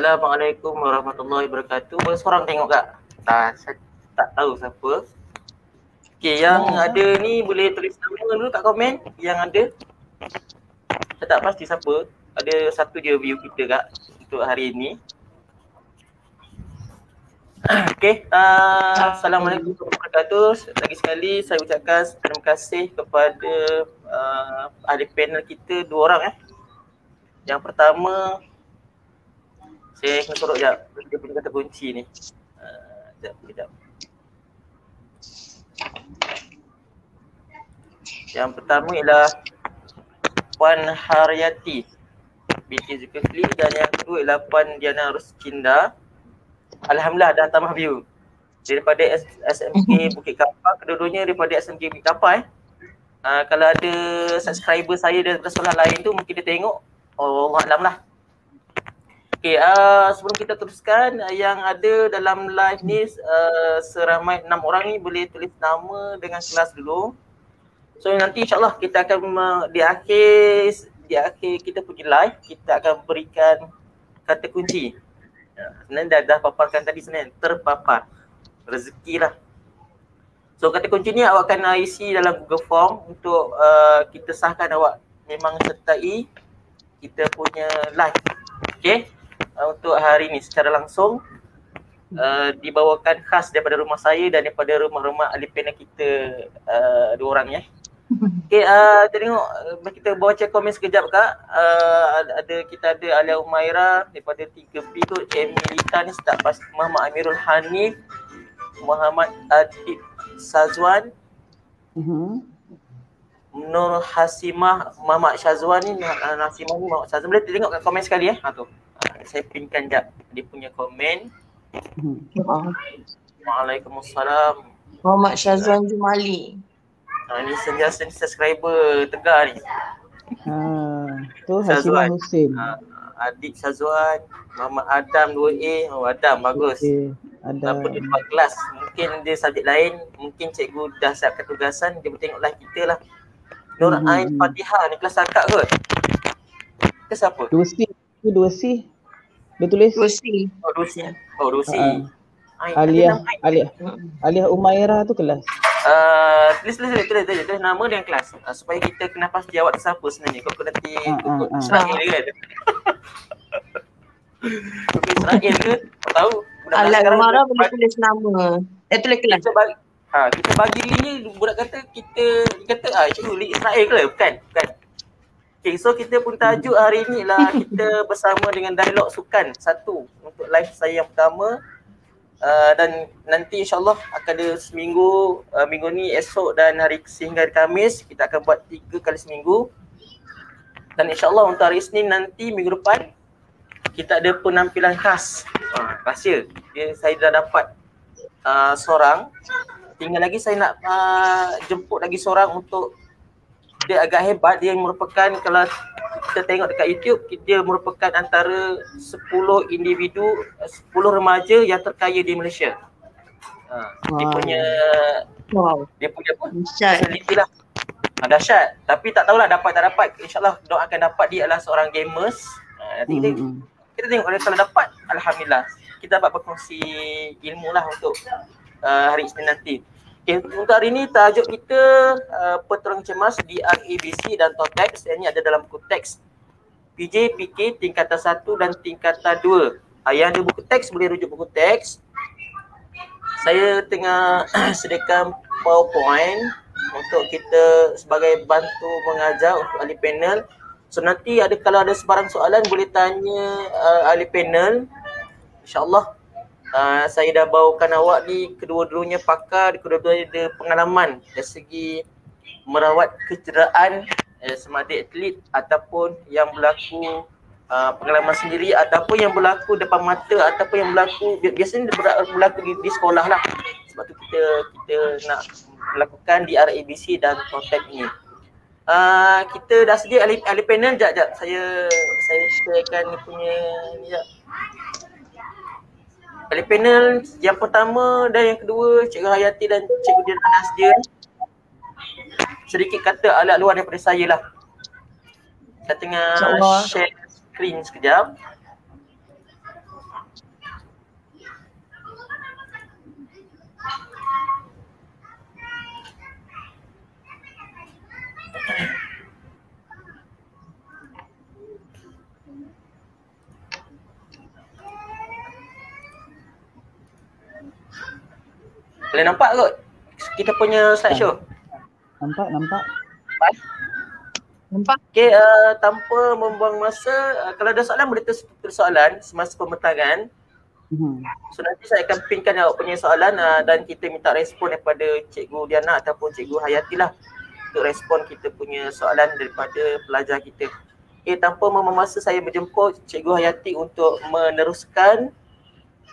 Assalamualaikum warahmatullahi wabarakatuh. Boleh seorang tengok tak? Tak, saya tak tahu siapa. Okey, yang oh. ada ni boleh tulis nama dulu tak komen yang ada. Saya tak pasti siapa. Ada satu je view kita kat untuk hari ini. Okey, uh, Assalamualaikum warahmatullahi wabarakatuh. Lagi sekali saya ucapkan terima kasih kepada uh, ahli panel kita dua orang eh. Yang pertama saya kena sorok sekejap. Dia punya kata kunci ni. Ah, sekejap, uh, sekejap. Yang pertama ialah Puan Haryati binti Zulkifli dan yang kedua ialah Puan Diana Ruskinda. Alhamdulillah dah tambah view. Daripada SMK Bukit Kapal, kedua-duanya daripada SMK Bukit Kapal eh. Uh, kalau ada subscriber saya daripada sekolah lain tu mungkin dia tengok. Oh, Allah alam lah. Okey, uh, sebelum kita teruskan uh, yang ada dalam live ni uh, seramai enam orang ni boleh tulis nama dengan kelas dulu. So nanti insyaAllah kita akan uh, di akhir di akhir kita pergi live kita akan berikan kata kunci. Ya, Senin dah, dah paparkan tadi Senin terpapar rezeki lah. So kata kunci ni awak akan uh, isi dalam Google Form untuk uh, kita sahkan awak memang sertai kita punya live. Okay untuk hari ini secara langsung uh, dibawakan khas daripada rumah saya dan daripada rumah-rumah ahli panel kita uh, dua orang ya. Okey, uh, kita tengok uh, kita baca komen sekejap kak. Uh, ada kita ada Alia Umaira daripada 3 P tu Emilita ni tak pasti Muhammad Amirul Hanif Muhammad Adib Sazwan. Mhm. Nur Hasimah Muhammad Sazwan ni Nur Hasimah Muhammad Sazwan boleh tengok kat komen sekali eh. Ha tu saya pinkan jap dia punya komen. Hmm. Waalaikumsalam. Muhammad Syazwan Jumali. Ha ni sentiasa ni subscriber tegar ni. Ha tu Hasan Husin. Ha, ah, adik Syazwan, Muhammad Adam 2A. Oh Adam bagus. Okay. Ada. Apa dia buat kelas? Mungkin dia subjek lain, mungkin cikgu dah siapkan tugasan, dia tengok live kita lah. Nur hmm. Ain hmm. Fatihah ni kelas akak kot. Ke siapa? Dua C. Dua C. Dia tulis Rusi. Oh Rusi. Oh Rusi. Uh, ah. ah, ya. Aliah Aliah Aliah Umaira tu kelas. Ah uh, tulis tulis tulis tulis tulis, tulis nama yang kelas uh, supaya kita kena pasti awak siapa sebenarnya. Kau kena nanti ikut uh, uh, uh. Serang kan. Okey Serang tahu. Alah Umaira boleh tulis nama. Eh tulis kelas. Kita bagi, ha kita bagi ni budak kata kita kata ah itu link Israel ke? Bukan, bukan. Okay, so kita pun tajuk hari ni lah kita bersama dengan Dialog Sukan satu untuk live saya yang pertama uh, dan nanti insya Allah akan ada seminggu, uh, minggu ni esok dan hari sehingga hari Kamis kita akan buat tiga kali seminggu dan insya Allah untuk hari Isnin nanti minggu depan kita ada penampilan khas uh, rahsia. Dia, saya dah dapat uh, seorang tinggal lagi saya nak uh, jemput lagi seorang untuk dia agak hebat dia merupakan kalau kita tengok dekat YouTube dia merupakan antara 10 individu 10 remaja yang terkaya di Malaysia. Ha, dia punya wow. dia punya apa? lah. Ha, dahsyat. Tapi tak tahulah dapat tak dapat. InsyaAllah doa akan dapat dia adalah seorang gamers. Ha, nanti mm-hmm. kita, kita tengok kalau dapat. Alhamdulillah. Kita dapat berkongsi ilmu lah untuk uh, hari Isnin nanti. Okay, untuk hari ini tajuk kita uh, Petrung Cemas di RABC dan Totex. Ini ada dalam buku PJ, PK, tingkatan 1 dan tingkatan 2. Uh, ah, yang ada buku teks boleh rujuk buku teks. Saya tengah sediakan PowerPoint untuk kita sebagai bantu mengajar untuk ahli panel. So nanti ada kalau ada sebarang soalan boleh tanya uh, ahli panel. InsyaAllah Ah, saya dah bawakan awak ni kedua-duanya pakar, kedua-duanya ada pengalaman dari segi merawat kecederaan eh, semadi atlet ataupun yang berlaku uh, pengalaman sendiri ataupun yang berlaku depan mata ataupun yang berlaku biasanya berlaku di, di sekolah lah sebab tu kita kita nak melakukan di RABC dan kontak ni. Uh, kita dah sedia ahli, ahli panel, sekejap, sekejap saya saya sediakan punya, sekejap. Kali panel yang pertama dan yang kedua, Cikgu Hayati dan Cikgu Diana Nasdia. Sedikit kata alat luar daripada saya lah. Kita tengah share screen sekejap. Thank you. Boleh nampak kot kita punya show Nampak, nampak. pas Nampak. Okay, uh, eh, tanpa membuang masa, uh, kalau ada soalan boleh terus tersoalan soalan semasa pemetaran. Hmm. So nanti saya akan pinkan awak punya soalan uh, dan kita minta respon daripada Cikgu Diana ataupun Cikgu Hayati lah untuk respon kita punya soalan daripada pelajar kita. Okay, tanpa membuang masa saya menjemput Cikgu Hayati untuk meneruskan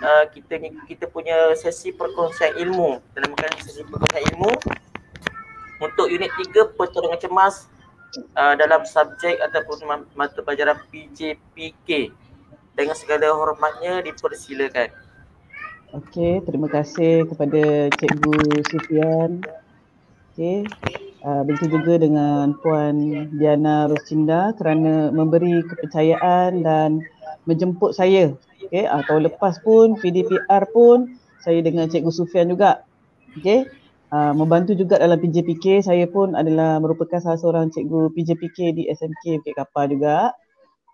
uh, kita ni kita punya sesi perkongsian ilmu. dalam namakan sesi perkongsian ilmu untuk unit 3 pertolongan cemas uh, dalam subjek ataupun mata pelajaran PJPK. Dengan segala hormatnya dipersilakan. Okey, terima kasih kepada Cikgu Sufian. Okey. Uh, begitu juga dengan Puan Diana Rosinda kerana memberi kepercayaan dan menjemput saya Okey, uh, tahun lepas pun PDPR pun saya dengan Cikgu Sufian juga. Okey. Uh, membantu juga dalam PJPK. Saya pun adalah merupakan salah seorang cikgu PJPK di SMK Bukit Kapal juga.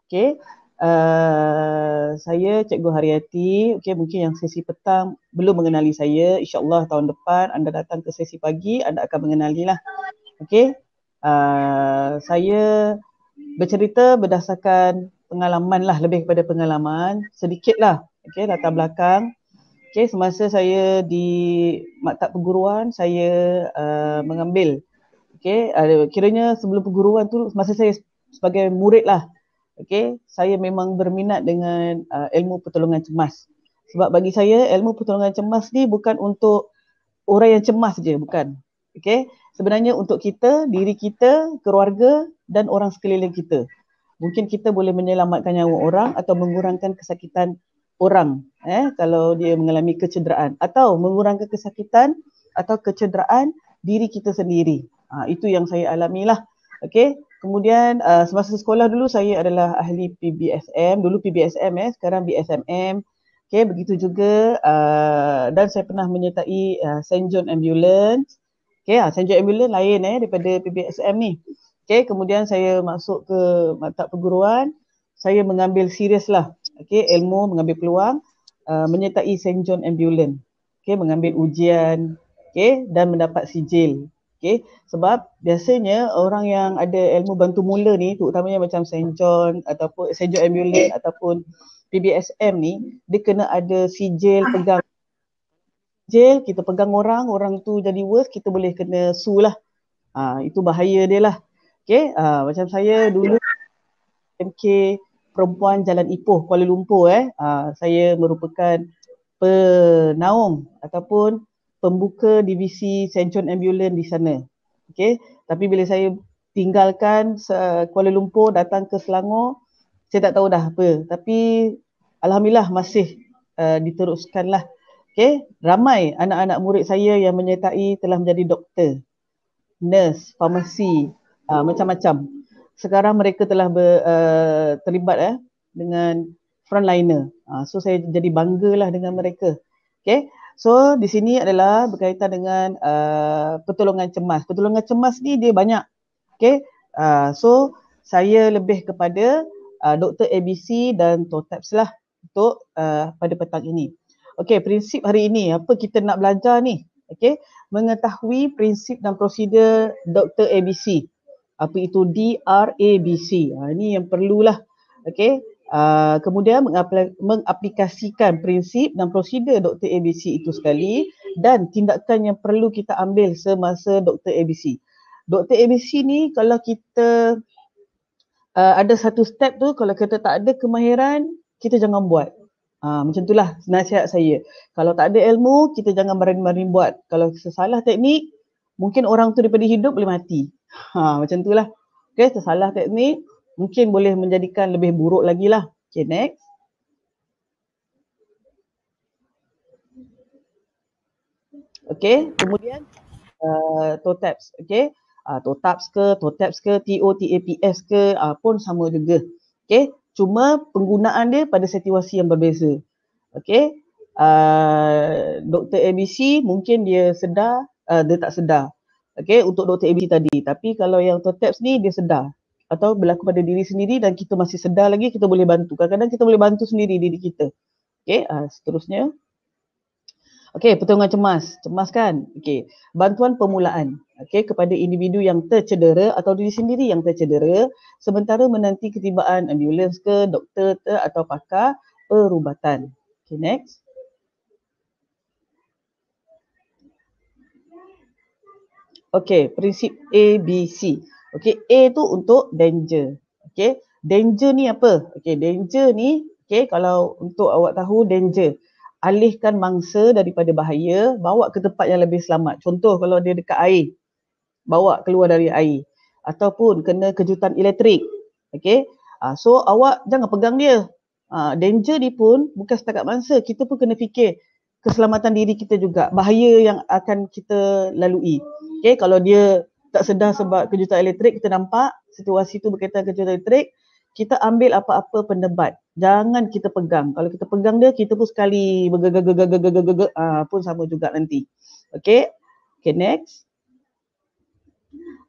Okey. Uh, saya Cikgu Hariati, Okey, mungkin yang sesi petang belum mengenali saya. InsyaAllah tahun depan anda datang ke sesi pagi, anda akan mengenali lah, Okey. Uh, saya bercerita berdasarkan pengalaman lah lebih kepada pengalaman sedikit lah okay, latar hmm. belakang okay, semasa saya di maktab perguruan saya uh, mengambil okay, uh, kiranya sebelum perguruan tu semasa saya sebagai murid lah okay, saya memang berminat dengan uh, ilmu pertolongan cemas sebab bagi saya ilmu pertolongan cemas ni bukan untuk orang yang cemas je bukan okay? sebenarnya untuk kita, diri kita, keluarga dan orang sekeliling kita mungkin kita boleh menyelamatkan nyawa orang atau mengurangkan kesakitan orang eh kalau dia mengalami kecederaan atau mengurangkan kesakitan atau kecederaan diri kita sendiri. Ha, itu yang saya alami lah. Okey. Kemudian uh, semasa sekolah dulu saya adalah ahli PBSM, dulu PBSM eh sekarang BSMM. Okey, begitu juga uh, dan saya pernah menyertai uh, St John Ambulance. Okey, uh, ha, St John Ambulance lain eh daripada PBSM ni. Okay, kemudian saya masuk ke mata perguruan, saya mengambil serius lah. Okay, ilmu mengambil peluang, uh, menyertai St. John Ambulance. Okay, mengambil ujian okay, dan mendapat sijil. Okay, sebab biasanya orang yang ada ilmu bantu mula ni, terutamanya macam St. John ataupun St. John Ambulance ataupun PBSM ni, dia kena ada sijil pegang. Sijil, kita pegang orang, orang tu jadi worse, kita boleh kena sue lah. Ha, itu bahaya dia lah. Okay, uh, macam saya dulu MK Perempuan Jalan Ipoh, Kuala Lumpur eh. Uh, saya merupakan penaung ataupun pembuka divisi Sencon Ambulance di sana. Okay, tapi bila saya tinggalkan Kuala Lumpur datang ke Selangor, saya tak tahu dah apa. Tapi Alhamdulillah masih uh, lah. Okay, ramai anak-anak murid saya yang menyertai telah menjadi doktor, nurse, farmasi, uh, macam-macam. Sekarang mereka telah ber, uh, terlibat eh, dengan frontliner. Uh, so saya jadi banggalah dengan mereka. Okay. So di sini adalah berkaitan dengan uh, pertolongan cemas. Pertolongan cemas ni dia banyak. Okay. Uh, so saya lebih kepada uh, Dr. ABC dan Toteps lah untuk uh, pada petang ini. Okay, prinsip hari ini apa kita nak belajar ni? Okay, mengetahui prinsip dan prosedur Dr. ABC apa itu D R A DRABC. Ha, ini yang perlulah. Okey. Uh, kemudian mengaplikasikan prinsip dan prosedur Dr. C itu sekali dan tindakan yang perlu kita ambil semasa Dr. ABC. Dr. C ni kalau kita uh, ada satu step tu kalau kita tak ada kemahiran kita jangan buat. Ha, macam itulah nasihat saya. Kalau tak ada ilmu, kita jangan berani-berani buat. Kalau sesalah teknik, mungkin orang tu daripada hidup boleh mati. Ha, macam tu lah. Okay, tersalah teknik. Mungkin boleh menjadikan lebih buruk lagi lah. Okay, next. Okay, kemudian uh, toe taps. Okay, uh, toe taps ke, toe taps ke, T-O-T-A-P-S ke uh, pun sama juga. Okay, cuma penggunaan dia pada situasi yang berbeza. Okay, uh, Dr. ABC mungkin dia sedar, uh, dia tak sedar okay, untuk Dr. ABC tadi. Tapi kalau yang Dr. Taps ni dia sedar atau berlaku pada diri sendiri dan kita masih sedar lagi kita boleh bantu. Kadang-kadang kita boleh bantu sendiri diri kita. Okay, uh, ah, seterusnya. Okay, pertolongan cemas. Cemas kan? Okay, bantuan permulaan. Okay, kepada individu yang tercedera atau diri sendiri yang tercedera sementara menanti ketibaan ambulans ke, doktor ke, atau pakar perubatan. Okay, next. Okey, prinsip A, B, C. Okey, A tu untuk danger. Okey, danger ni apa? Okey, danger ni, okey, kalau untuk awak tahu danger. Alihkan mangsa daripada bahaya, bawa ke tempat yang lebih selamat. Contoh kalau dia dekat air, bawa keluar dari air. Ataupun kena kejutan elektrik. Okey, uh, so awak jangan pegang dia. Uh, danger ni pun bukan setakat mangsa, kita pun kena fikir keselamatan diri kita juga bahaya yang akan kita lalui okay, kalau dia tak sedar sebab kejutan elektrik kita nampak situasi itu berkaitan kejutan elektrik kita ambil apa-apa pendebat jangan kita pegang kalau kita pegang dia kita pun sekali bergegegegegegegege uh, ah, pun sama juga nanti okay, okay next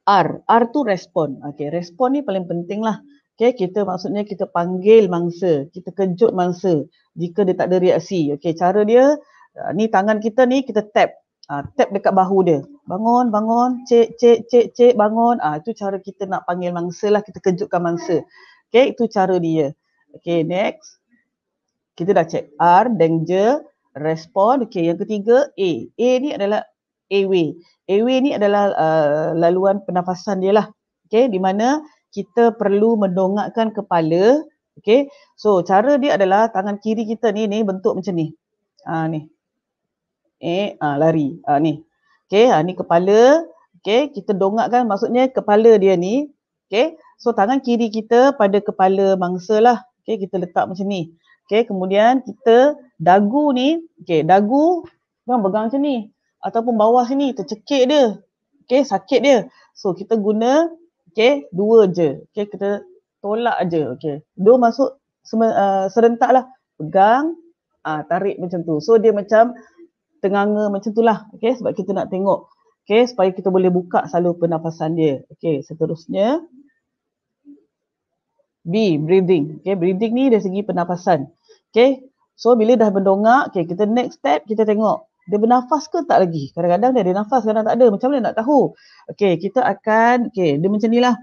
R, R tu respon. Okay, respon ni paling penting lah. Okay, kita maksudnya kita panggil mangsa, kita kejut mangsa jika dia tak ada reaksi. Okay, cara dia uh, ni tangan kita ni kita tap uh, tap dekat bahu dia bangun bangun cik cik cik cik bangun uh, itu cara kita nak panggil mangsa lah kita kejutkan mangsa okay itu cara dia okay next kita dah cek R danger respond okay yang ketiga A A ni adalah airway airway ni adalah uh, laluan pernafasan dia lah okay di mana kita perlu mendongakkan kepala Okay, so cara dia adalah tangan kiri kita ni ni bentuk macam ni. Ah ha, ni eh uh, lari uh, ni okey uh, ni kepala okey kita dongak kan maksudnya kepala dia ni okey so tangan kiri kita pada kepala mangsa lah okey kita letak macam ni okey kemudian kita dagu ni okey dagu jangan pegang macam ni ataupun bawah sini tercekik dia okey sakit dia so kita guna okey dua je okey kita tolak aje okey dua masuk uh, serentak lah pegang uh, tarik macam tu so dia macam tenganga macam lah, okay? sebab kita nak tengok okay? supaya kita boleh buka saluran pernafasan dia okay? seterusnya B breathing okay? breathing ni dari segi pernafasan okay? so bila dah mendongak okay? kita next step kita tengok dia bernafas ke tak lagi kadang-kadang dia ada nafas kadang tak ada macam mana nak tahu Okay? kita akan okay? dia macam nilah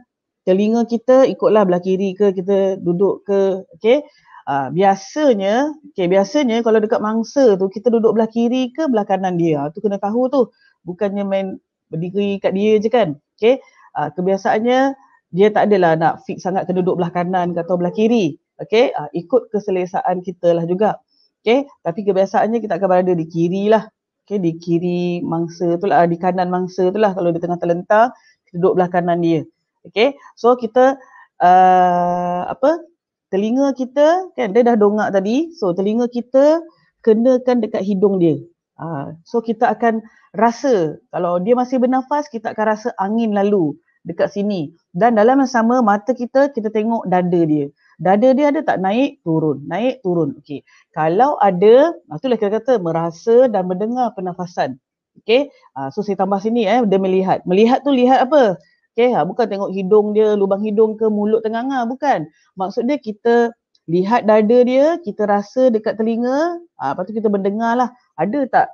telinga kita ikutlah belah kiri ke kita duduk ke okay? Uh, biasanya, okay, biasanya kalau dekat mangsa tu kita duduk belah kiri ke belah kanan dia. Ah, tu kena tahu tu. Bukannya main berdiri kat dia je kan. Okay. Uh, ah, kebiasaannya dia tak adalah nak fix sangat kena duduk belah kanan atau belah kiri. Okay. Uh, ikut keselesaan kita lah juga. Okay. Tapi kebiasaannya kita akan berada di kiri lah. Okay. Di kiri mangsa tu lah. Di kanan mangsa tu lah. Kalau dia tengah terlentang, duduk belah kanan dia. Okay. So kita uh, apa? telinga kita kan dia dah dongak tadi so telinga kita kenakan dekat hidung dia ha, so kita akan rasa kalau dia masih bernafas kita akan rasa angin lalu dekat sini dan dalam yang sama mata kita kita tengok dada dia dada dia ada tak naik turun naik turun okey kalau ada itulah kita kata merasa dan mendengar pernafasan okey ha, so saya tambah sini eh dia melihat melihat tu lihat apa Okay, ha, bukan tengok hidung dia, lubang hidung ke mulut tengah ha, bukan. Maksud dia kita lihat dada dia, kita rasa dekat telinga, ha, lepas tu kita mendengar lah, ada tak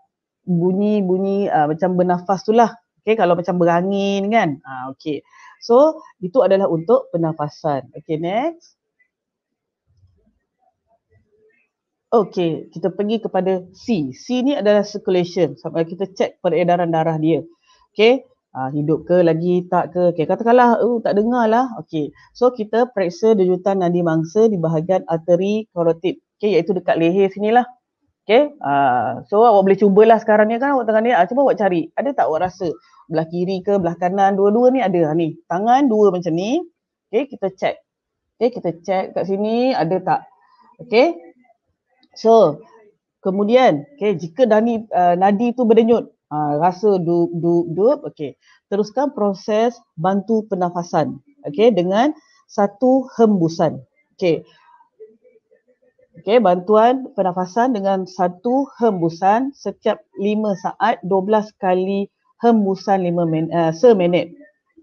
bunyi-bunyi ha, macam bernafas tu lah. Okay, kalau macam berangin kan. Ha, okay, so itu adalah untuk pernafasan. Okay, next. Okay, kita pergi kepada C. C ni adalah circulation. Sampai kita cek peredaran darah dia. Okay, uh, hidup ke lagi tak ke okey katakanlah uh, tak dengar lah okay. so kita periksa dejutan nadi mangsa di bahagian arteri karotid okay, iaitu dekat leher sinilah okey uh, so awak boleh cubalah sekarang ni kan awak tengah ni uh, cuba awak cari ada tak awak rasa belah kiri ke belah kanan dua-dua ni ada ha, ni tangan dua macam ni okay kita check okay kita check kat sini ada tak Okay. so kemudian okay, jika nadi uh, nadi tu berdenyut Ah, rasa dup dup dup okey teruskan proses bantu pernafasan okey dengan satu hembusan okey okey bantuan pernafasan dengan satu hembusan setiap 5 saat 12 kali hembusan 5 min, eh, se minit.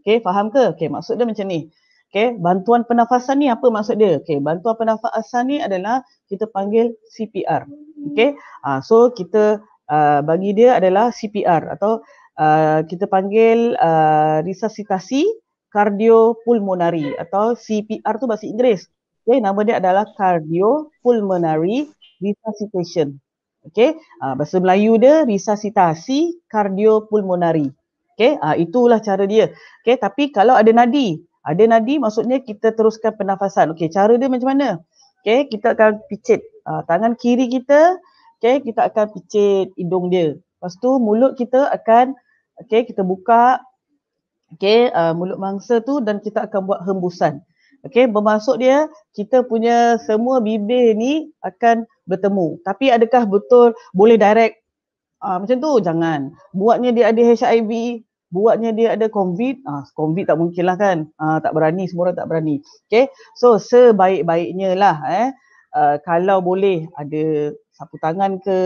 okey faham ke okey maksud dia macam ni okey bantuan pernafasan ni apa maksud dia okey bantuan pernafasan ni adalah kita panggil CPR okey uh, so kita Ah, bagi dia adalah CPR atau uh, kita panggil uh, resusitasi kardiopulmonari atau CPR tu bahasa Inggeris. Okay, nama dia adalah cardiopulmonary resusitation. Okay, uh, bahasa Melayu dia resusitasi kardiopulmonari. Okay, uh, itulah cara dia. Okay, tapi kalau ada nadi, ada nadi maksudnya kita teruskan pernafasan. Okay, cara dia macam mana? Okay, kita akan picit uh, tangan kiri kita okay, kita akan picit hidung dia. Lepas tu mulut kita akan, okay, kita buka, okay, uh, mulut mangsa tu dan kita akan buat hembusan. Okay, bermaksud dia kita punya semua bibir ni akan bertemu. Tapi adakah betul boleh direct uh, macam tu? Jangan. Buatnya dia ada HIV, buatnya dia ada COVID, ah, COVID tak mungkin lah kan, ah, tak berani, semua orang tak berani. Okay, so sebaik-baiknya lah eh, uh, kalau boleh ada sapu tangan ke,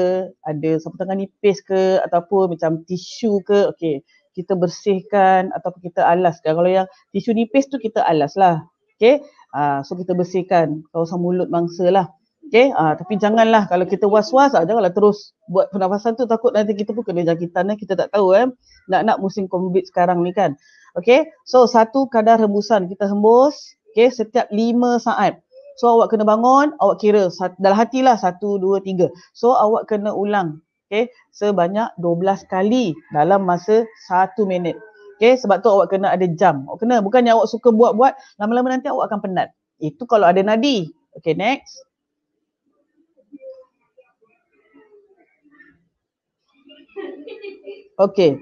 ada sapu tangan nipis ke ataupun macam tisu ke, okey, kita bersihkan ataupun kita alaskan. Kalau yang tisu nipis tu kita alaslah. Okey. Uh, so kita bersihkan kawasan mulut mangsa lah. okay, uh, ah, tapi janganlah kalau kita was-was ah janganlah terus buat pernafasan tu takut nanti kita pun kena jangkitan eh. kita tak tahu eh. Nak nak musim COVID sekarang ni kan. okay, So satu kadar hembusan kita hembus okay, setiap lima saat. So awak kena bangun, awak kira dalam hatilah satu, dua, tiga. So awak kena ulang okay, sebanyak 12 kali dalam masa satu minit. Okay, sebab tu awak kena ada jam. Awak kena, bukannya awak suka buat-buat, lama-lama nanti awak akan penat. Itu kalau ada nadi. Okay, next. Okay.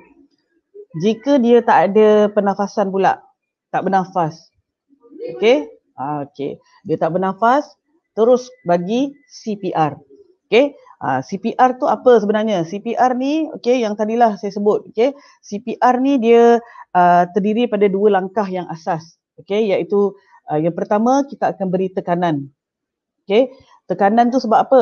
Jika dia tak ada pernafasan pula, tak bernafas. Okay, Ah, okay, Dia tak bernafas, terus bagi CPR. Okay, Ha, ah, CPR tu apa sebenarnya? CPR ni, okay, yang tadilah saya sebut. Okay, CPR ni dia uh, terdiri pada dua langkah yang asas. Okay, Iaitu uh, yang pertama, kita akan beri tekanan. Okay, Tekanan tu sebab apa?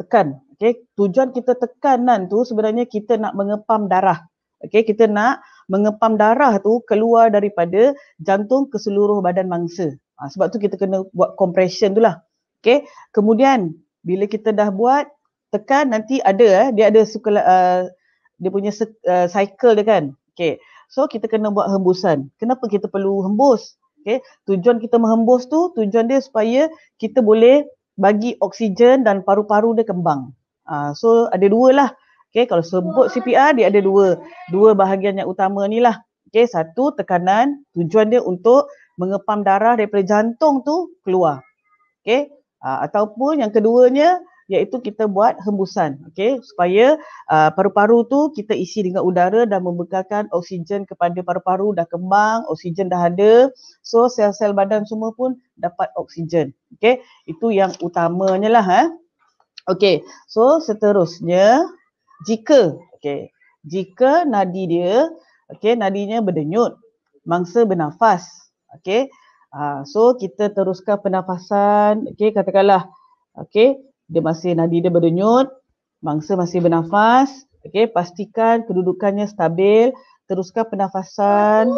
Tekan. Okay, Tujuan kita tekanan tu sebenarnya kita nak mengepam darah. Okay, Kita nak mengepam darah tu keluar daripada jantung ke seluruh badan mangsa. Ha, sebab tu kita kena buat compression tu lah. Okay. Kemudian bila kita dah buat tekan nanti ada eh, dia ada suka uh, dia punya uh, cycle dia kan. Okay. So kita kena buat hembusan. Kenapa kita perlu hembus? Okay. Tujuan kita menghembus tu tujuan dia supaya kita boleh bagi oksigen dan paru-paru dia kembang. Ha, so ada dua lah. Okay, kalau sebut CPR dia ada dua dua bahagian yang utama ni lah. Okay, satu tekanan tujuan dia untuk mengepam darah daripada jantung tu keluar. Okey? Uh, ataupun yang keduanya iaitu kita buat hembusan okey supaya uh, paru-paru tu kita isi dengan udara dan membekalkan oksigen kepada paru-paru dah kembang oksigen dah ada so sel-sel badan semua pun dapat oksigen okey itu yang utamanya lah eh okey so seterusnya jika okey jika nadi dia okey nadinya berdenyut mangsa bernafas Okay. Uh, ah, so kita teruskan pernafasan. Okay. Katakanlah. Okay. Dia masih nadi dia berdenyut. Mangsa masih bernafas. Okay. Pastikan kedudukannya stabil. Teruskan pernafasan.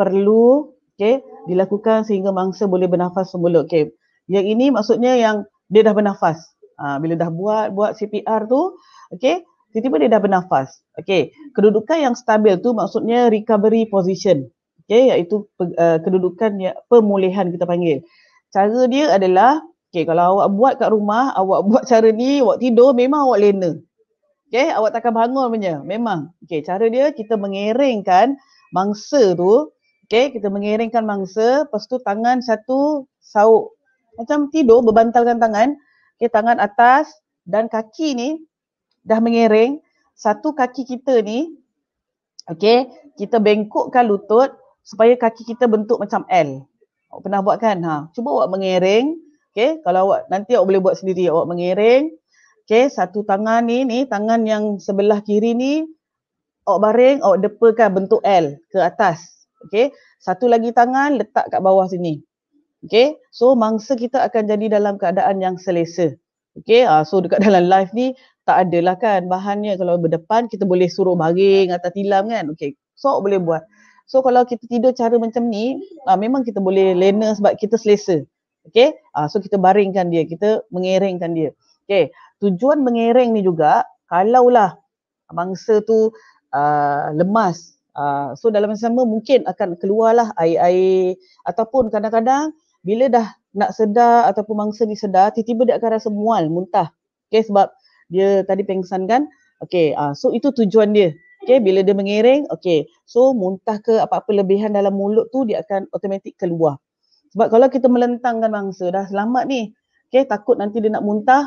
Perlu. Okay. Dilakukan sehingga mangsa boleh bernafas semula. Okay. Yang ini maksudnya yang dia dah bernafas. Ha, bila dah buat buat CPR tu, okay, tiba-tiba dia dah bernafas. Okay, kedudukan yang stabil tu maksudnya recovery position okay, ya, ya, iaitu uh, eh, kedudukan ya, pemulihan kita panggil. Cara dia adalah, okay, kalau awak buat kat rumah, awak buat cara ni, awak tidur, memang awak lena. Okay, awak takkan bangun punya, memang. Okay, cara dia kita mengeringkan mangsa tu, okay, kita mengeringkan mangsa, lepas tu tangan satu, sauk, macam tidur, berbantalkan tangan, okay, tangan atas dan kaki ni dah mengering. satu kaki kita ni, okay, kita bengkokkan lutut, supaya kaki kita bentuk macam L. Awak pernah buat kan? Ha. Cuba awak mengiring. Okay. Kalau awak, nanti awak boleh buat sendiri. Awak mengering. Okay. Satu tangan ni, ni tangan yang sebelah kiri ni, awak baring, awak depakan bentuk L ke atas. Okay. Satu lagi tangan letak kat bawah sini. Okay. So mangsa kita akan jadi dalam keadaan yang selesa. Okay. Ha. So dekat dalam live ni, tak adalah kan bahannya kalau berdepan kita boleh suruh baring atau tilam kan. Okay. So awak boleh buat. So kalau kita tidur cara macam ni, uh, memang kita boleh lena sebab kita selesa. Okay, uh, so kita baringkan dia, kita mengeringkan dia. Okay, tujuan mengering ni juga, kalaulah mangsa tu uh, lemas, uh, so dalam masa sama mungkin akan keluarlah air-air ataupun kadang-kadang bila dah nak sedar ataupun mangsa ni sedar, tiba-tiba dia akan rasa mual, muntah. Okay, sebab dia tadi pengsan kan. Okay, uh, so itu tujuan dia. Okay, bila dia mengiring, okay. So, muntah ke apa-apa lebihan dalam mulut tu, dia akan otomatik keluar. Sebab kalau kita melentangkan mangsa, dah selamat ni. Okay, takut nanti dia nak muntah,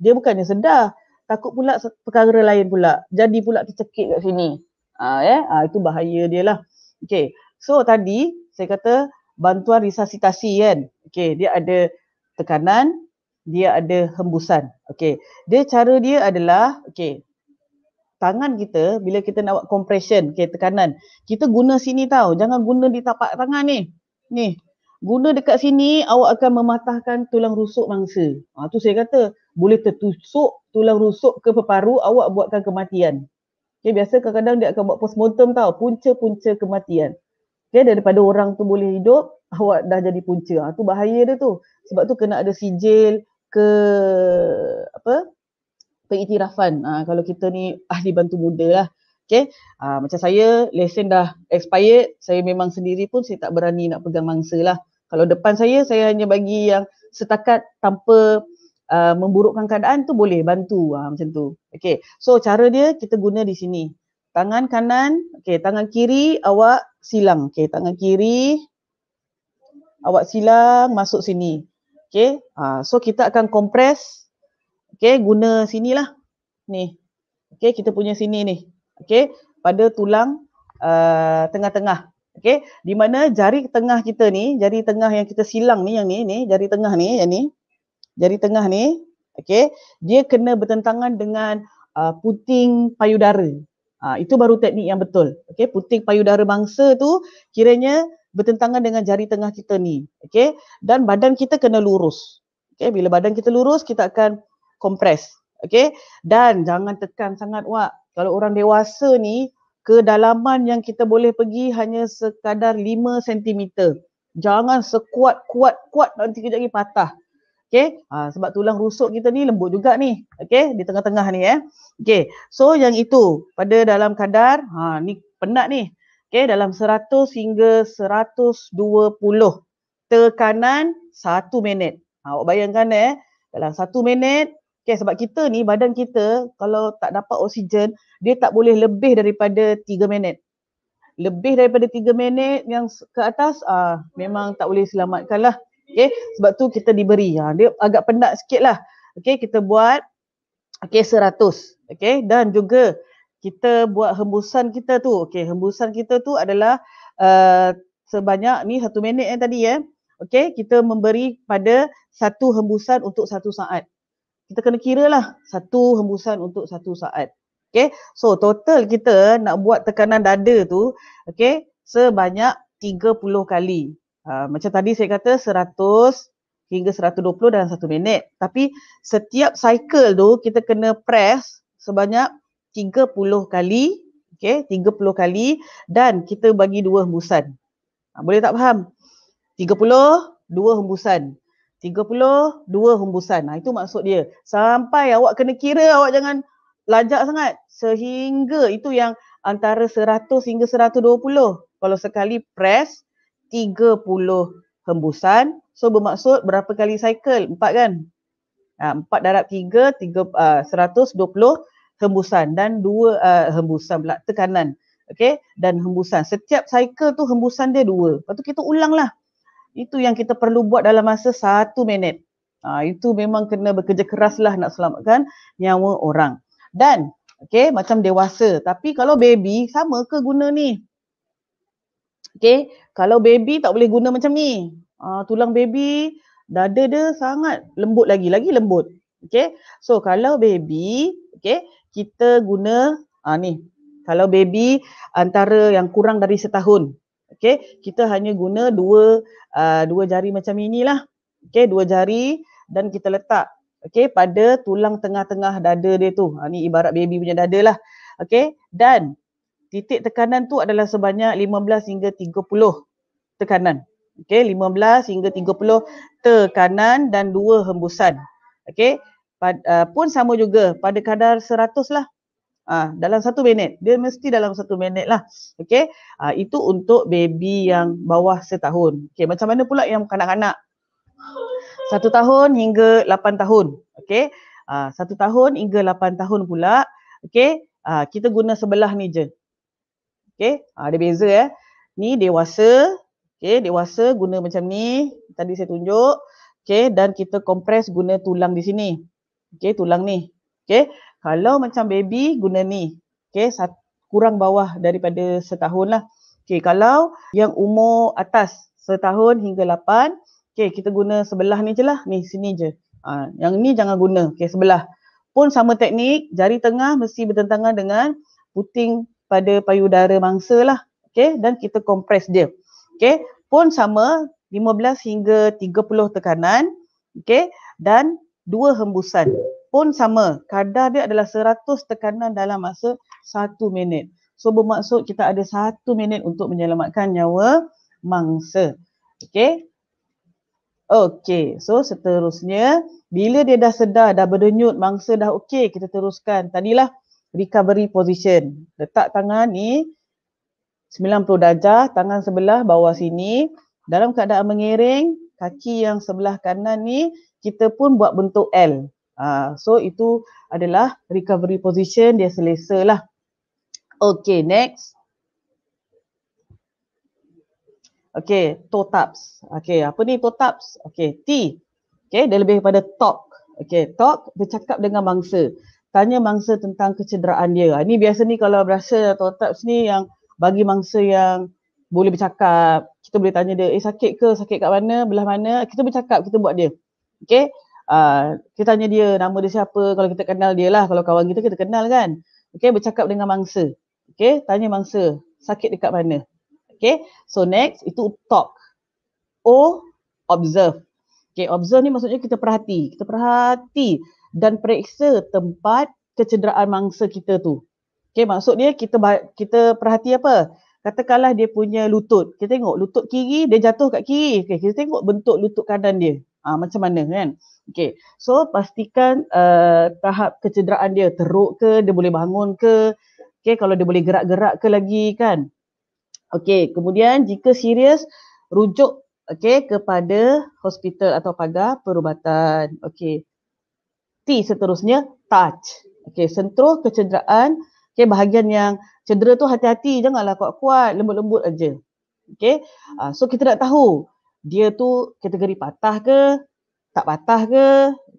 dia bukannya sedar. Takut pula perkara lain pula. Jadi pula tercekik kat sini. Ha, eh? ha, itu bahaya dia lah. Okay, so tadi saya kata bantuan resusitasi kan. Okay, dia ada tekanan, dia ada hembusan. Okay, dia cara dia adalah, okay, tangan kita bila kita nak buat compression, okay, tekanan, kita guna sini tau. Jangan guna di tapak tangan ni. Ni. Guna dekat sini, awak akan mematahkan tulang rusuk mangsa. Ha, tu saya kata, boleh tertusuk tulang rusuk ke peparu, awak buatkan kematian. Okay, biasa kadang-kadang dia akan buat postmortem tau, punca-punca kematian. Okay, daripada orang tu boleh hidup, awak dah jadi punca. Ha, tu bahaya dia tu. Sebab tu kena ada sijil ke apa uh, pengiktirafan uh, kalau kita ni ahli bantu muda lah. Okay. Uh, ah, macam saya, lesen dah expired. Saya memang sendiri pun saya tak berani nak pegang mangsa lah. Kalau depan saya, saya hanya bagi yang setakat tanpa uh, memburukkan keadaan tu boleh bantu uh, macam tu. Okay. So cara dia kita guna di sini. Tangan kanan, okay, tangan kiri awak silang. Okay, tangan kiri awak silang masuk sini. Okay, uh, so kita akan compress okay, guna sini lah. Ni. Okay, kita punya sini ni. Okay, pada tulang eh, tengah-tengah. Uh, okay, di mana jari tengah kita ni, jari tengah yang kita silang ni, yang ni, ni jari tengah ni, yang ni. Jari tengah ni, okay, dia kena bertentangan dengan uh, puting payudara. Ha, itu baru teknik yang betul. Okay, puting payudara bangsa tu kiranya bertentangan dengan jari tengah kita ni. Okay, dan badan kita kena lurus. Okay, bila badan kita lurus, kita akan compress. Okay. Dan jangan tekan sangat wak. Kalau orang dewasa ni, kedalaman yang kita boleh pergi hanya sekadar 5 cm. Jangan sekuat-kuat-kuat nanti kejap lagi patah. Okay. Ha, sebab tulang rusuk kita ni lembut juga ni. Okay. Di tengah-tengah ni eh. Okay. So yang itu pada dalam kadar, ha, ni penat ni. Okay. Dalam 100 hingga 120 tekanan 1 minit. Ha, awak bayangkan eh. Dalam 1 minit Okay, sebab kita ni badan kita kalau tak dapat oksigen dia tak boleh lebih daripada 3 minit. Lebih daripada 3 minit yang ke atas ah memang tak boleh selamatkan lah. Okay, sebab tu kita diberi. Ha, dia agak penat sikit lah. Okay, kita buat okay, 100. Okay, dan juga kita buat hembusan kita tu. Okay, hembusan kita tu adalah uh, sebanyak ni satu minit yang tadi ya. Eh. Okay, kita memberi pada satu hembusan untuk satu saat kita kena kira lah satu hembusan untuk satu saat. Okay, so total kita nak buat tekanan dada tu, okay, sebanyak 30 kali. Uh, macam tadi saya kata 100 hingga 120 dalam satu minit. Tapi setiap cycle tu kita kena press sebanyak 30 kali, okay, 30 kali dan kita bagi dua hembusan. Uh, boleh tak faham? 30, dua hembusan. 32 hembusan. Nah, itu maksud dia. Sampai awak kena kira awak jangan lajak sangat. Sehingga itu yang antara 100 hingga 120. Kalau sekali press 30 hembusan. So bermaksud berapa kali cycle? Empat kan? Ha, empat darab tiga, tiga uh, puluh hembusan dan dua uh, hembusan pula tekanan. Okay? Dan hembusan. Setiap cycle tu hembusan dia dua. Lepas tu kita ulang lah. Itu yang kita perlu buat dalam masa satu minit. Ha, itu memang kena bekerja keraslah nak selamatkan nyawa orang. Dan okay, macam dewasa. Tapi kalau baby sama ke guna ni? Okay, kalau baby tak boleh guna macam ni. Ha, tulang baby, dada dia sangat lembut lagi. Lagi lembut. Okay, so kalau baby, okay, kita guna ha, ni. Kalau baby antara yang kurang dari setahun. Okay, kita hanya guna dua uh, dua jari macam inilah Okay, dua jari dan kita letak Okay, pada tulang tengah-tengah dada dia tu ha, ni ibarat baby punya dada lah Okay, dan titik tekanan tu adalah sebanyak 15 hingga 30 tekanan okey 15 hingga 30 tekanan dan dua hembusan okey uh, pun sama juga pada kadar 100 lah Uh, dalam satu minit. Dia mesti dalam satu minit lah. Okay. Uh, ah, itu untuk baby yang bawah setahun. Okay. Macam mana pula yang kanak-kanak? Satu tahun hingga lapan tahun. Okay. Uh, ah, satu tahun hingga lapan tahun pula. Okay. Uh, kita guna sebelah ni je. Okay. Uh, ada beza eh. Ni dewasa. Okay. Dewasa guna macam ni. Tadi saya tunjuk. Okay. Dan kita kompres guna tulang di sini. Okay. Tulang ni. Okay kalau macam baby guna ni okey sat- kurang bawah daripada setahun lah okey kalau yang umur atas setahun hingga lapan okey kita guna sebelah ni je lah ni sini je ha, yang ni jangan guna okey sebelah pun sama teknik jari tengah mesti bertentangan dengan puting pada payudara mangsa lah okey dan kita kompres dia okey pun sama 15 hingga 30 tekanan okey dan dua hembusan pun sama. Kadar dia adalah 100 tekanan dalam masa 1 minit. So bermaksud kita ada 1 minit untuk menyelamatkan nyawa mangsa. Okey. Okey. So seterusnya bila dia dah sedar, dah berdenyut, mangsa dah okey, kita teruskan. Tadilah recovery position. Letak tangan ni 90 darjah, tangan sebelah bawah sini. Dalam keadaan mengiring, kaki yang sebelah kanan ni kita pun buat bentuk L. Ah, so itu adalah recovery position dia selesa lah. Okay next. Okay toe taps. Okay apa ni toe taps? Okay T. Okay dia lebih kepada talk. Okay talk bercakap dengan mangsa. Tanya mangsa tentang kecederaan dia. Ini ah, biasa ni kalau berasa toe taps ni yang bagi mangsa yang boleh bercakap. Kita boleh tanya dia, eh sakit ke? Sakit kat mana? Belah mana? Kita bercakap, kita buat dia. Okay? Ah, kita tanya dia nama dia siapa kalau kita kenal dia lah kalau kawan kita kita kenal kan okey bercakap dengan mangsa okey tanya mangsa sakit dekat mana okey so next itu talk o observe okey observe ni maksudnya kita perhati kita perhati dan periksa tempat kecederaan mangsa kita tu okey maksudnya kita kita perhati apa katakanlah dia punya lutut kita tengok lutut kiri dia jatuh kat kiri Okay, kita tengok bentuk lutut kanan dia ha, macam mana kan Okay. So pastikan uh, tahap kecederaan dia teruk ke, dia boleh bangun ke. Okay, kalau dia boleh gerak-gerak ke lagi kan. Okay, kemudian jika serius, rujuk okay, kepada hospital atau pagar perubatan. Okay. T seterusnya, touch. Okay, sentuh kecederaan. Okay, bahagian yang cedera tu hati-hati, janganlah kuat-kuat, lembut-lembut aja. Okay, uh, ah, so kita nak tahu dia tu kategori patah ke, tak patah ke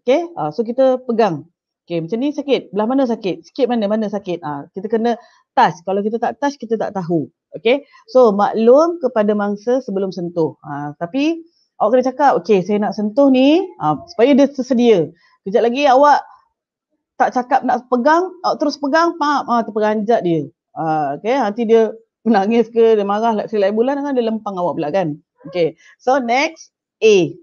okey uh, so kita pegang okey macam ni sakit belah mana sakit sikit mana mana sakit uh, kita kena touch kalau kita tak touch kita tak tahu okey so maklum kepada mangsa sebelum sentuh uh, tapi awak kena cakap okey saya nak sentuh ni uh, supaya dia tersedia kejap lagi awak tak cakap nak pegang awak terus pegang pak uh, terperanjat dia uh, okey nanti dia menangis ke dia marah lah like, selai bulan kan dia lempang awak pula kan okey so next A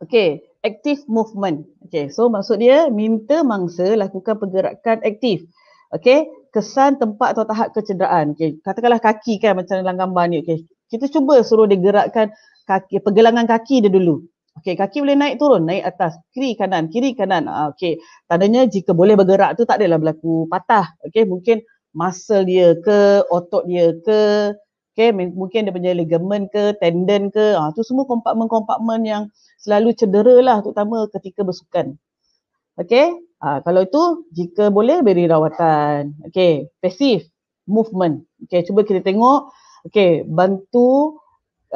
Okay, active movement. Okay, so maksud dia minta mangsa lakukan pergerakan aktif. Okay, kesan tempat atau tahap kecederaan. Okay, katakanlah kaki kan macam dalam gambar ni. Okay, kita cuba suruh dia gerakkan kaki, pergelangan kaki dia dulu. Okay, kaki boleh naik turun, naik atas, kiri kanan, kiri kanan. Ah, okay, tandanya jika boleh bergerak tu tak adalah berlaku patah. Okay, mungkin muscle dia ke, otot dia ke, okay, mungkin dia punya ligament ke, tendon ke. Ah, tu semua kompartmen-kompartmen yang selalu cedera lah terutama ketika bersukan. Okay, ha, kalau itu jika boleh beri rawatan. Okay, pasif movement. Okay, cuba kita tengok. Okay, bantu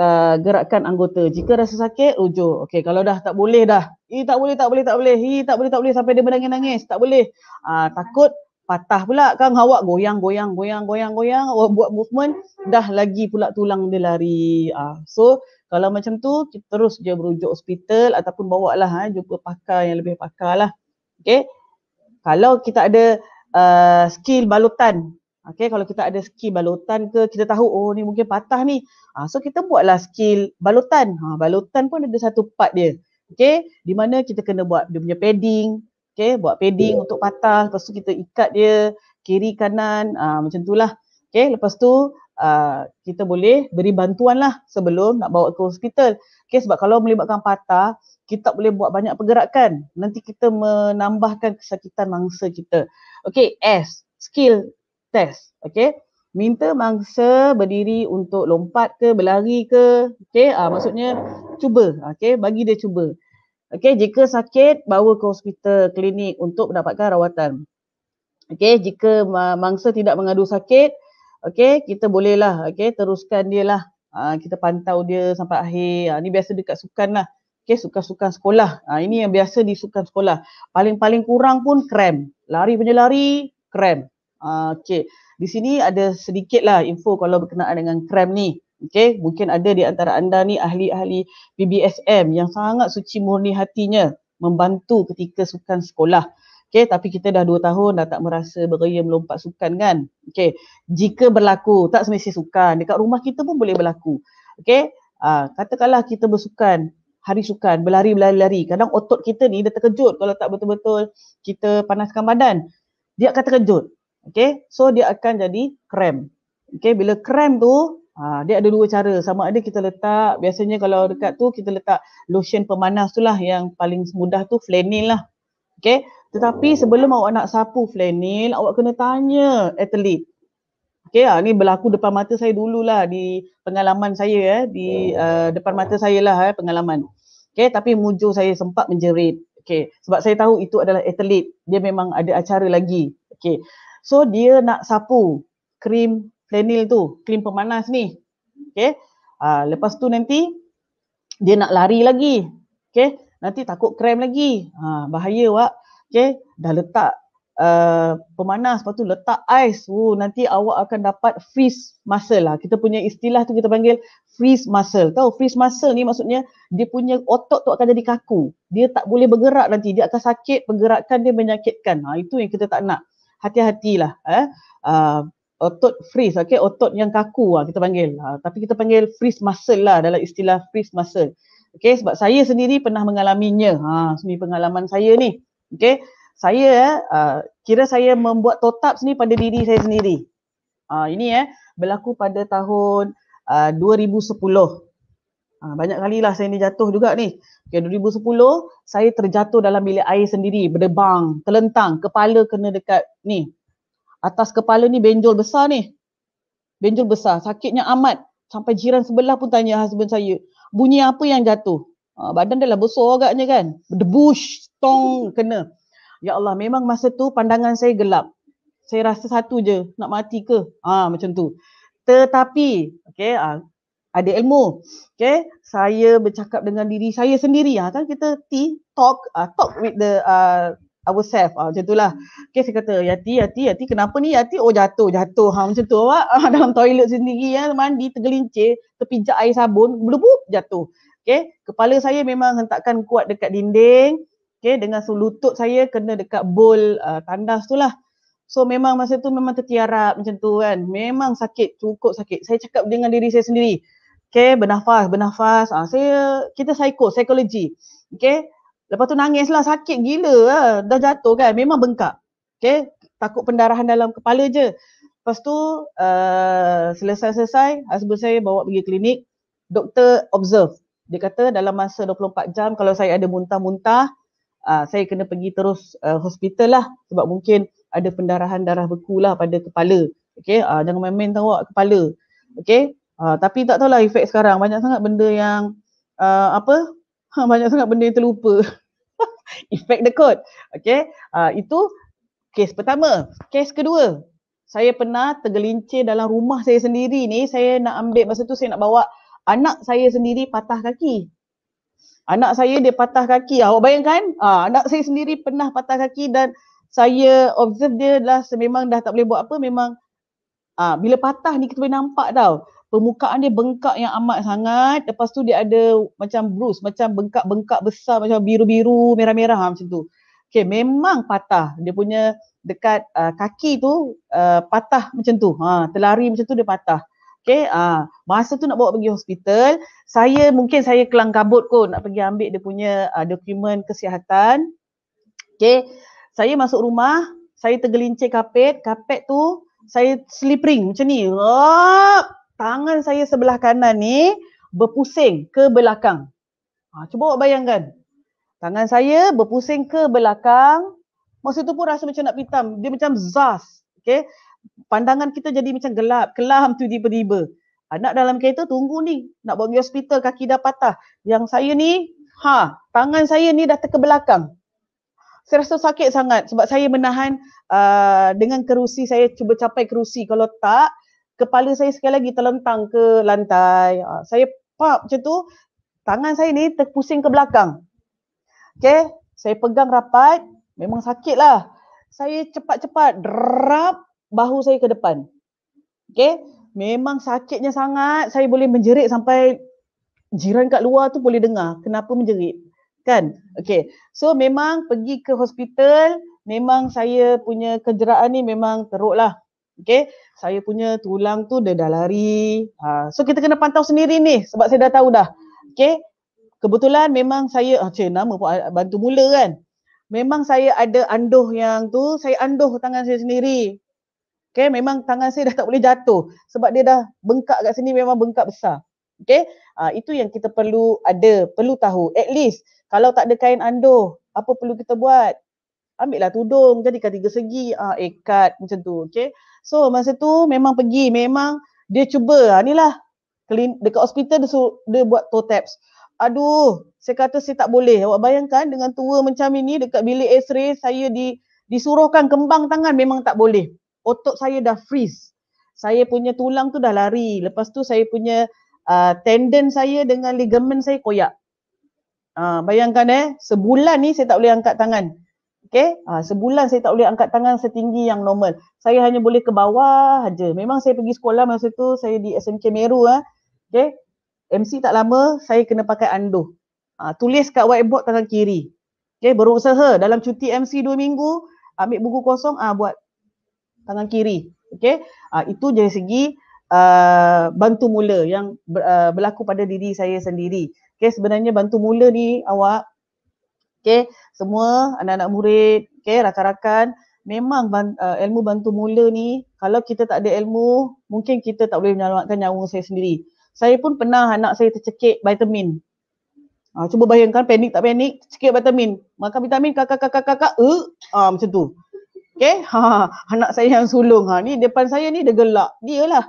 uh, gerakkan anggota. Jika rasa sakit, rujuk. Okay, kalau dah tak boleh dah. hi tak boleh, tak boleh, tak boleh. hi tak boleh, tak boleh sampai dia menangis-nangis. Tak boleh. Ha, takut patah pula kan awak goyang goyang goyang goyang goyang awak buat movement dah lagi pula tulang dia lari uh, so kalau macam tu, kita terus je berujuk hospital ataupun bawa lah ha, eh, jumpa pakar yang lebih pakar lah. Okay. Kalau kita ada uh, skill balutan, okay, kalau kita ada skill balutan ke, kita tahu oh ni mungkin patah ni. Ha, so kita buatlah skill balutan. Ha, balutan pun ada satu part dia. Okay. Di mana kita kena buat dia punya padding. Okay. Buat padding ya. untuk patah. Lepas tu kita ikat dia kiri kanan. Ha, macam tu lah. Okay. Lepas tu uh, kita boleh beri bantuan lah sebelum nak bawa ke hospital. Okay, sebab kalau melibatkan patah, kita tak boleh buat banyak pergerakan. Nanti kita menambahkan kesakitan mangsa kita. Okay, S. Skill test. Okay. Minta mangsa berdiri untuk lompat ke, berlari ke. Okay, uh, ah, maksudnya cuba. Okay, bagi dia cuba. Okay, jika sakit, bawa ke hospital klinik untuk mendapatkan rawatan. Okay, jika mangsa tidak mengadu sakit, okay, kita bolehlah okay, teruskan dia lah. Ha, kita pantau dia sampai akhir. Ha, ni biasa dekat sukan lah. Okay, sukan-sukan sekolah. Ha, ini yang biasa di sukan sekolah. Paling-paling kurang pun krem. Lari punya lari, krem. Ha, okay. Di sini ada sedikit lah info kalau berkenaan dengan krem ni. Okay, mungkin ada di antara anda ni ahli-ahli PBSM yang sangat suci murni hatinya membantu ketika sukan sekolah. Okay, tapi kita dah dua tahun dah tak merasa beraya melompat sukan kan. Okay, jika berlaku, tak semestinya sukan. Dekat rumah kita pun boleh berlaku. Okay, ha, ah, katakanlah kita bersukan, hari sukan, berlari lari Kadang otot kita ni dah terkejut kalau tak betul-betul kita panaskan badan. Dia akan terkejut. Okay, so dia akan jadi krem. Okay, bila krem tu, ha, dia ada dua cara. Sama ada kita letak, biasanya kalau dekat tu kita letak lotion pemanas tu lah yang paling mudah tu flanel lah. Okay, tetapi sebelum awak nak sapu flanel, awak kena tanya atlet. Okey, ah, ni berlaku depan mata saya dululah di pengalaman saya eh, di uh, depan mata saya lah eh, pengalaman. Okey, tapi mujur saya sempat menjerit. Okey, sebab saya tahu itu adalah atlet. Dia memang ada acara lagi. Okey. So dia nak sapu krim flanel tu, krim pemanas ni. Okey. Ah, lepas tu nanti dia nak lari lagi. Okey. Nanti takut krem lagi. Ha, bahaya wak. Okay, dah letak uh, pemanas, lepas tu letak ais. Oh, nanti awak akan dapat freeze muscle lah. Kita punya istilah tu kita panggil freeze muscle. Tahu freeze muscle ni maksudnya dia punya otot tu akan jadi kaku. Dia tak boleh bergerak nanti. Dia akan sakit, pergerakan dia menyakitkan. Ha, itu yang kita tak nak. Hati-hatilah. Eh. Uh, otot freeze, okay? otot yang kaku lah kita panggil. Ha, tapi kita panggil freeze muscle lah dalam istilah freeze muscle. Okay, sebab saya sendiri pernah mengalaminya. Ha, ini pengalaman saya ni. Okay, saya uh, kira saya membuat totap ni pada diri saya sendiri. Uh, ini eh berlaku pada tahun uh, 2010. Uh, banyak kali lah saya ni jatuh juga ni. Okay, 2010 saya terjatuh dalam bilik air sendiri berdebang, terlentang, kepala kena dekat ni. Atas kepala ni benjol besar ni. Benjol besar, sakitnya amat. Sampai jiran sebelah pun tanya husband saya, bunyi apa yang jatuh? Uh, badan dia lah besar agaknya kan. Debush, tong, kena. Ya Allah, memang masa tu pandangan saya gelap. Saya rasa satu je, nak mati ke? Ah macam tu. Tetapi, okay, uh, ha, ada ilmu. Okay, saya bercakap dengan diri saya sendiri. Ha, kan kita tea, talk, uh, talk with the uh, ourself ah, macam itulah. Okay, saya kata Yati, Yati, Yati kenapa ni Yati? Oh jatuh, jatuh. Ha, macam tu awak ah, dalam toilet sendiri ya, mandi tergelincir, terpijak air sabun, blubub jatuh. Okay, kepala saya memang hentakkan kuat dekat dinding. Okay, dengan lutut saya kena dekat bol uh, tandas tu lah. So memang masa tu memang tertiarap macam tu kan. Memang sakit, cukup sakit. Saya cakap dengan diri saya sendiri. Okay, bernafas, bernafas. Ah, saya, kita psycho, psikologi. Okay, lepas tu nangis lah, sakit gila lah. Dah jatuh kan, memang bengkak. Okay, takut pendarahan dalam kepala je. Lepas tu, uh, selesai-selesai, husband saya bawa pergi klinik. Doktor observe dia kata dalam masa 24 jam kalau saya ada muntah-muntah uh, saya kena pergi terus uh, hospital lah sebab mungkin ada pendarahan darah beku lah pada kepala okey uh, ah, jangan main-main tahu kepala okey uh, tapi tak tahulah efek sekarang banyak sangat benda yang uh, apa ha, banyak sangat benda yang terlupa efek dekat okey uh, itu kes pertama kes kedua saya pernah tergelincir dalam rumah saya sendiri ni saya nak ambil masa tu saya nak bawa anak saya sendiri patah kaki. Anak saya dia patah kaki. Awak bayangkan? Ah, anak saya sendiri pernah patah kaki dan saya observe dia dah sememang dah tak boleh buat apa memang ah bila patah ni kita boleh nampak tau. Permukaan dia bengkak yang amat sangat. Lepas tu dia ada macam bruise, macam bengkak-bengkak besar macam biru-biru, merah-merah ah, macam tu. Okay, memang patah. Dia punya dekat uh, kaki tu uh, patah macam tu. Ha, terlari macam tu dia patah. Okay, uh, ah, masa tu nak bawa pergi hospital, saya mungkin saya kelang kabut kot nak pergi ambil dia punya uh, dokumen kesihatan. Okay, saya masuk rumah, saya tergelincir kapet, kapet tu saya ring macam ni. Oh, tangan saya sebelah kanan ni berpusing ke belakang. Ha, cuba awak bayangkan. Tangan saya berpusing ke belakang. Masa tu pun rasa macam nak pitam. Dia macam zas. Okay pandangan kita jadi macam gelap, kelam tu tiba-tiba. Anak dalam kereta tunggu ni, nak bawa pergi hospital kaki dah patah. Yang saya ni, ha, tangan saya ni dah terke belakang. Saya rasa sakit sangat sebab saya menahan uh, dengan kerusi saya cuba capai kerusi. Kalau tak, kepala saya sekali lagi terlentang ke lantai. Uh, saya pap macam tu, tangan saya ni terpusing ke belakang. Okay, saya pegang rapat, memang sakit lah. Saya cepat-cepat drap bahu saya ke depan. Okay. Memang sakitnya sangat. Saya boleh menjerit sampai jiran kat luar tu boleh dengar. Kenapa menjerit? Kan? Okay. So memang pergi ke hospital. Memang saya punya kejeraan ni memang teruk lah. Okay. Saya punya tulang tu dia dah lari. Ha. So kita kena pantau sendiri ni sebab saya dah tahu dah. Okay. Kebetulan memang saya, ah, cik, nama pun bantu mula kan. Memang saya ada anduh yang tu, saya anduh tangan saya sendiri. Okay, memang tangan saya dah tak boleh jatuh sebab dia dah bengkak kat sini memang bengkak besar. Okay, ha, ah, itu yang kita perlu ada, perlu tahu. At least kalau tak ada kain anduh, apa perlu kita buat? Ambil lah tudung, jadikan tiga segi, ha, ah, ekat macam tu. Okay, so masa tu memang pergi, memang dia cuba, ha, ni lah. Dekat hospital dia, suruh, dia buat toe taps. Aduh, saya kata saya tak boleh. Awak bayangkan dengan tua macam ini dekat bilik x-ray saya di, disuruhkan kembang tangan memang tak boleh otot saya dah freeze. Saya punya tulang tu dah lari. Lepas tu saya punya uh, tendon saya dengan ligamen saya koyak. Uh, bayangkan eh, sebulan ni saya tak boleh angkat tangan. Okay, uh, sebulan saya tak boleh angkat tangan setinggi yang normal. Saya hanya boleh ke bawah aja. Memang saya pergi sekolah masa tu saya di SMK Meru. Eh. Okay, MC tak lama saya kena pakai ando. Uh, tulis kat whiteboard tangan kiri. Okay, berusaha dalam cuti MC dua minggu, ambil buku kosong, ah uh, buat tangan kiri. Okey. Uh, itu dari segi Uh, bantu mula yang ber, uh, berlaku pada diri saya sendiri. Okay, sebenarnya bantu mula ni awak, okay, semua anak-anak murid, okay, rakan-rakan, memang ban, uh, ilmu bantu mula ni, kalau kita tak ada ilmu, mungkin kita tak boleh menyelamatkan nyawa saya sendiri. Saya pun pernah anak saya tercekik vitamin. Uh, cuba bayangkan panik tak panik, tercekik vitamin. Makan vitamin kakak kakak kakak, eh, uh, uh, macam tu. Okay, ha, anak saya yang sulung ha, ni depan saya ni dia gelak. Dia lah.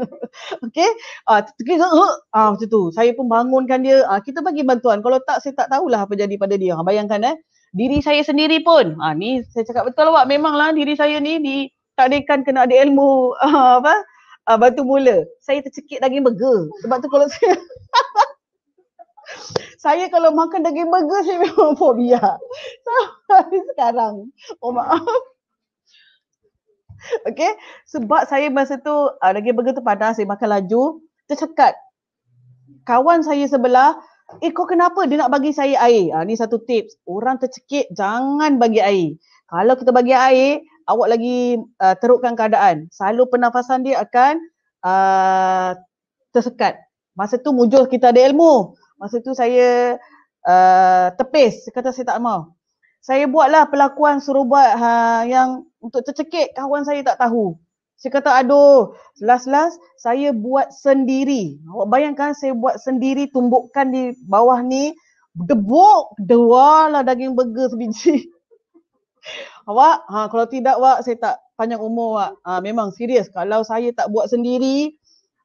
okay, ah, ha, ha, ha, macam tu. Saya pun bangunkan dia. Ha, kita bagi bantuan. Kalau tak, saya tak tahulah apa jadi pada dia. Ha, bayangkan eh. Diri saya sendiri pun. Ha, ni saya cakap betul awak. Memanglah diri saya ni di ditadikan kena ada ilmu ha, apa? Ha, bantu mula. Saya tercekik lagi burger. Sebab tu kalau saya... saya kalau makan daging burger saya memang fobia. Sampai sekarang. Oh maaf. Okay. Sebab saya masa tu uh, daging burger tu panas saya makan laju. Tercekat. Kawan saya sebelah. Eh kau kenapa dia nak bagi saya air? Uh, ni satu tips. Orang tercekik jangan bagi air. Kalau kita bagi air awak lagi uh, terukkan keadaan. Selalu pernafasan dia akan uh, tersekat. Masa tu muncul kita ada ilmu. Masa tu saya uh, tepis, kata saya tak mau. Saya buatlah pelakuan suruh buat ha, yang untuk tercekik kawan saya tak tahu. Saya kata aduh, last-last saya buat sendiri. Awak bayangkan saya buat sendiri tumbukkan di bawah ni debuk dewalah daging burger sebiji. awak, ha, kalau tidak awak saya tak panjang umur awak. Ha, memang serius kalau saya tak buat sendiri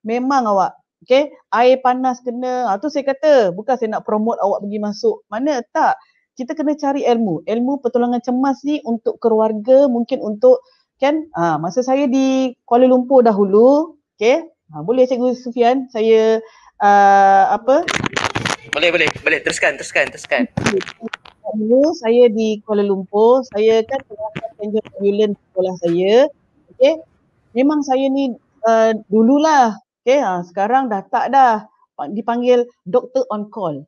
memang awak Okay, air panas kena. Ha, tu saya kata, bukan saya nak promote awak pergi masuk. Mana tak? Kita kena cari ilmu. Ilmu pertolongan cemas ni untuk keluarga, mungkin untuk kan ha, masa saya di Kuala Lumpur dahulu, okay? Ha, boleh Cikgu Sufian, saya uh, apa? Boleh, boleh, boleh. Teruskan, teruskan, teruskan. Dulu saya di Kuala Lumpur, saya kan pengalaman tenjur sekolah saya. Okay. Memang saya ni uh, dululah Okay, ha, ah, sekarang dah tak dah dipanggil doktor on call.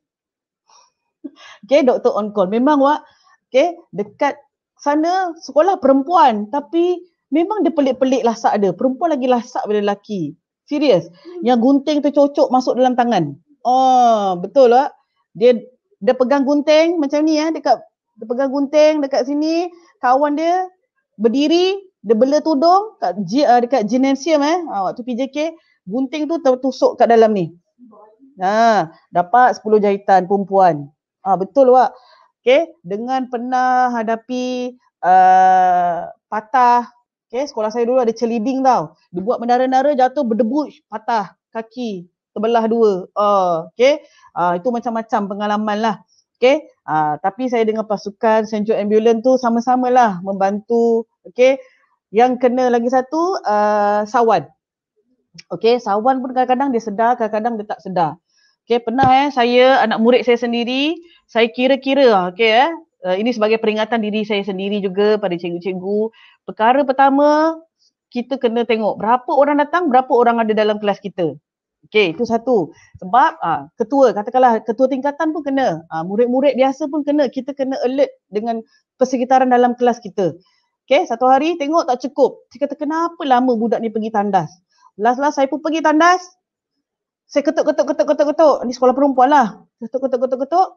Okay, doktor on call. Memang wak, okay, dekat sana sekolah perempuan tapi memang dia pelik-pelik lasak dia. Perempuan lagi lasak bila lelaki. Serius. Hmm. Yang gunting tu cocok masuk dalam tangan. Oh, betul lah. Dia dia pegang gunting macam ni ya, dekat dia pegang gunting dekat sini, kawan dia berdiri, dia bela tudung kat ah, dekat gymnasium eh. Ah, waktu PJK, gunting tu tertusuk kat dalam ni. Ha, dapat 10 jahitan perempuan. ha, betul wak. Okay, dengan pernah hadapi uh, patah Okay, sekolah saya dulu ada celibing tau. Dia buat menara-nara jatuh berdebu patah kaki terbelah dua. Uh, ha, okay, uh, ha, itu macam-macam pengalaman lah. Okay, uh, ha, tapi saya dengan pasukan St. John tu sama-samalah membantu. Okay, yang kena lagi satu, uh, sawan. Okey, sawan pun kadang-kadang dia sedar, kadang-kadang dia tak sedar. Okey, pernah eh saya anak murid saya sendiri, saya kira-kira ah, okey eh, eh. ini sebagai peringatan diri saya sendiri juga pada cikgu-cikgu. Perkara pertama, kita kena tengok berapa orang datang, berapa orang ada dalam kelas kita. Okey, itu satu. Sebab uh, ketua, katakanlah ketua tingkatan pun kena, uh, murid-murid biasa pun kena, kita kena alert dengan persekitaran dalam kelas kita. Okey, satu hari tengok tak cukup. Kita kata kenapa lama budak ni pergi tandas? Last-last saya pun pergi tandas. Saya ketuk ketuk ketuk ketuk ketuk. Ini sekolah perempuan lah. Ketuk ketuk ketuk ketuk.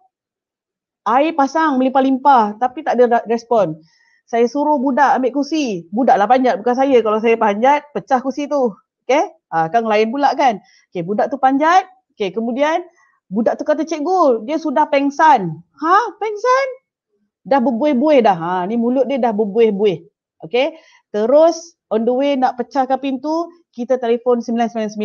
Air pasang melimpah-limpah tapi tak ada respon. Saya suruh budak ambil kursi. Budak lah panjat bukan saya. Kalau saya panjat pecah kursi tu. Okay. Ha, kan lain pula kan. Okay budak tu panjat. Okay kemudian budak tu kata cikgu dia sudah pengsan. Ha pengsan? Dah berbuih-buih dah. Ha ni mulut dia dah berbuih-buih. Okay. Terus on the way nak pecahkan pintu, kita telefon 999.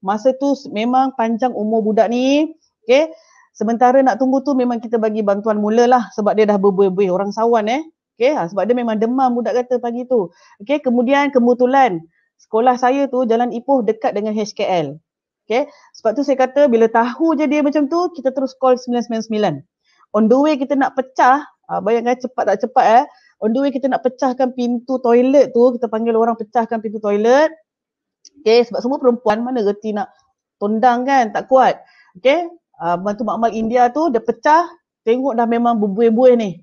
Masa tu memang panjang umur budak ni, okay. Sementara nak tunggu tu memang kita bagi bantuan mula lah sebab dia dah berbuih-buih orang sawan eh. Okay, ha, sebab dia memang demam budak kata pagi tu. Okay, kemudian kebetulan sekolah saya tu jalan Ipoh dekat dengan HKL. Okay, sebab tu saya kata bila tahu je dia macam tu, kita terus call 999. On the way kita nak pecah, ha, bayangkan cepat tak cepat eh, On the way kita nak pecahkan pintu toilet tu, kita panggil orang pecahkan pintu toilet. Okay, sebab semua perempuan mana reti nak tondang kan, tak kuat. Okay, uh, bantu makmal India tu dia pecah, tengok dah memang berbuih-buih ni.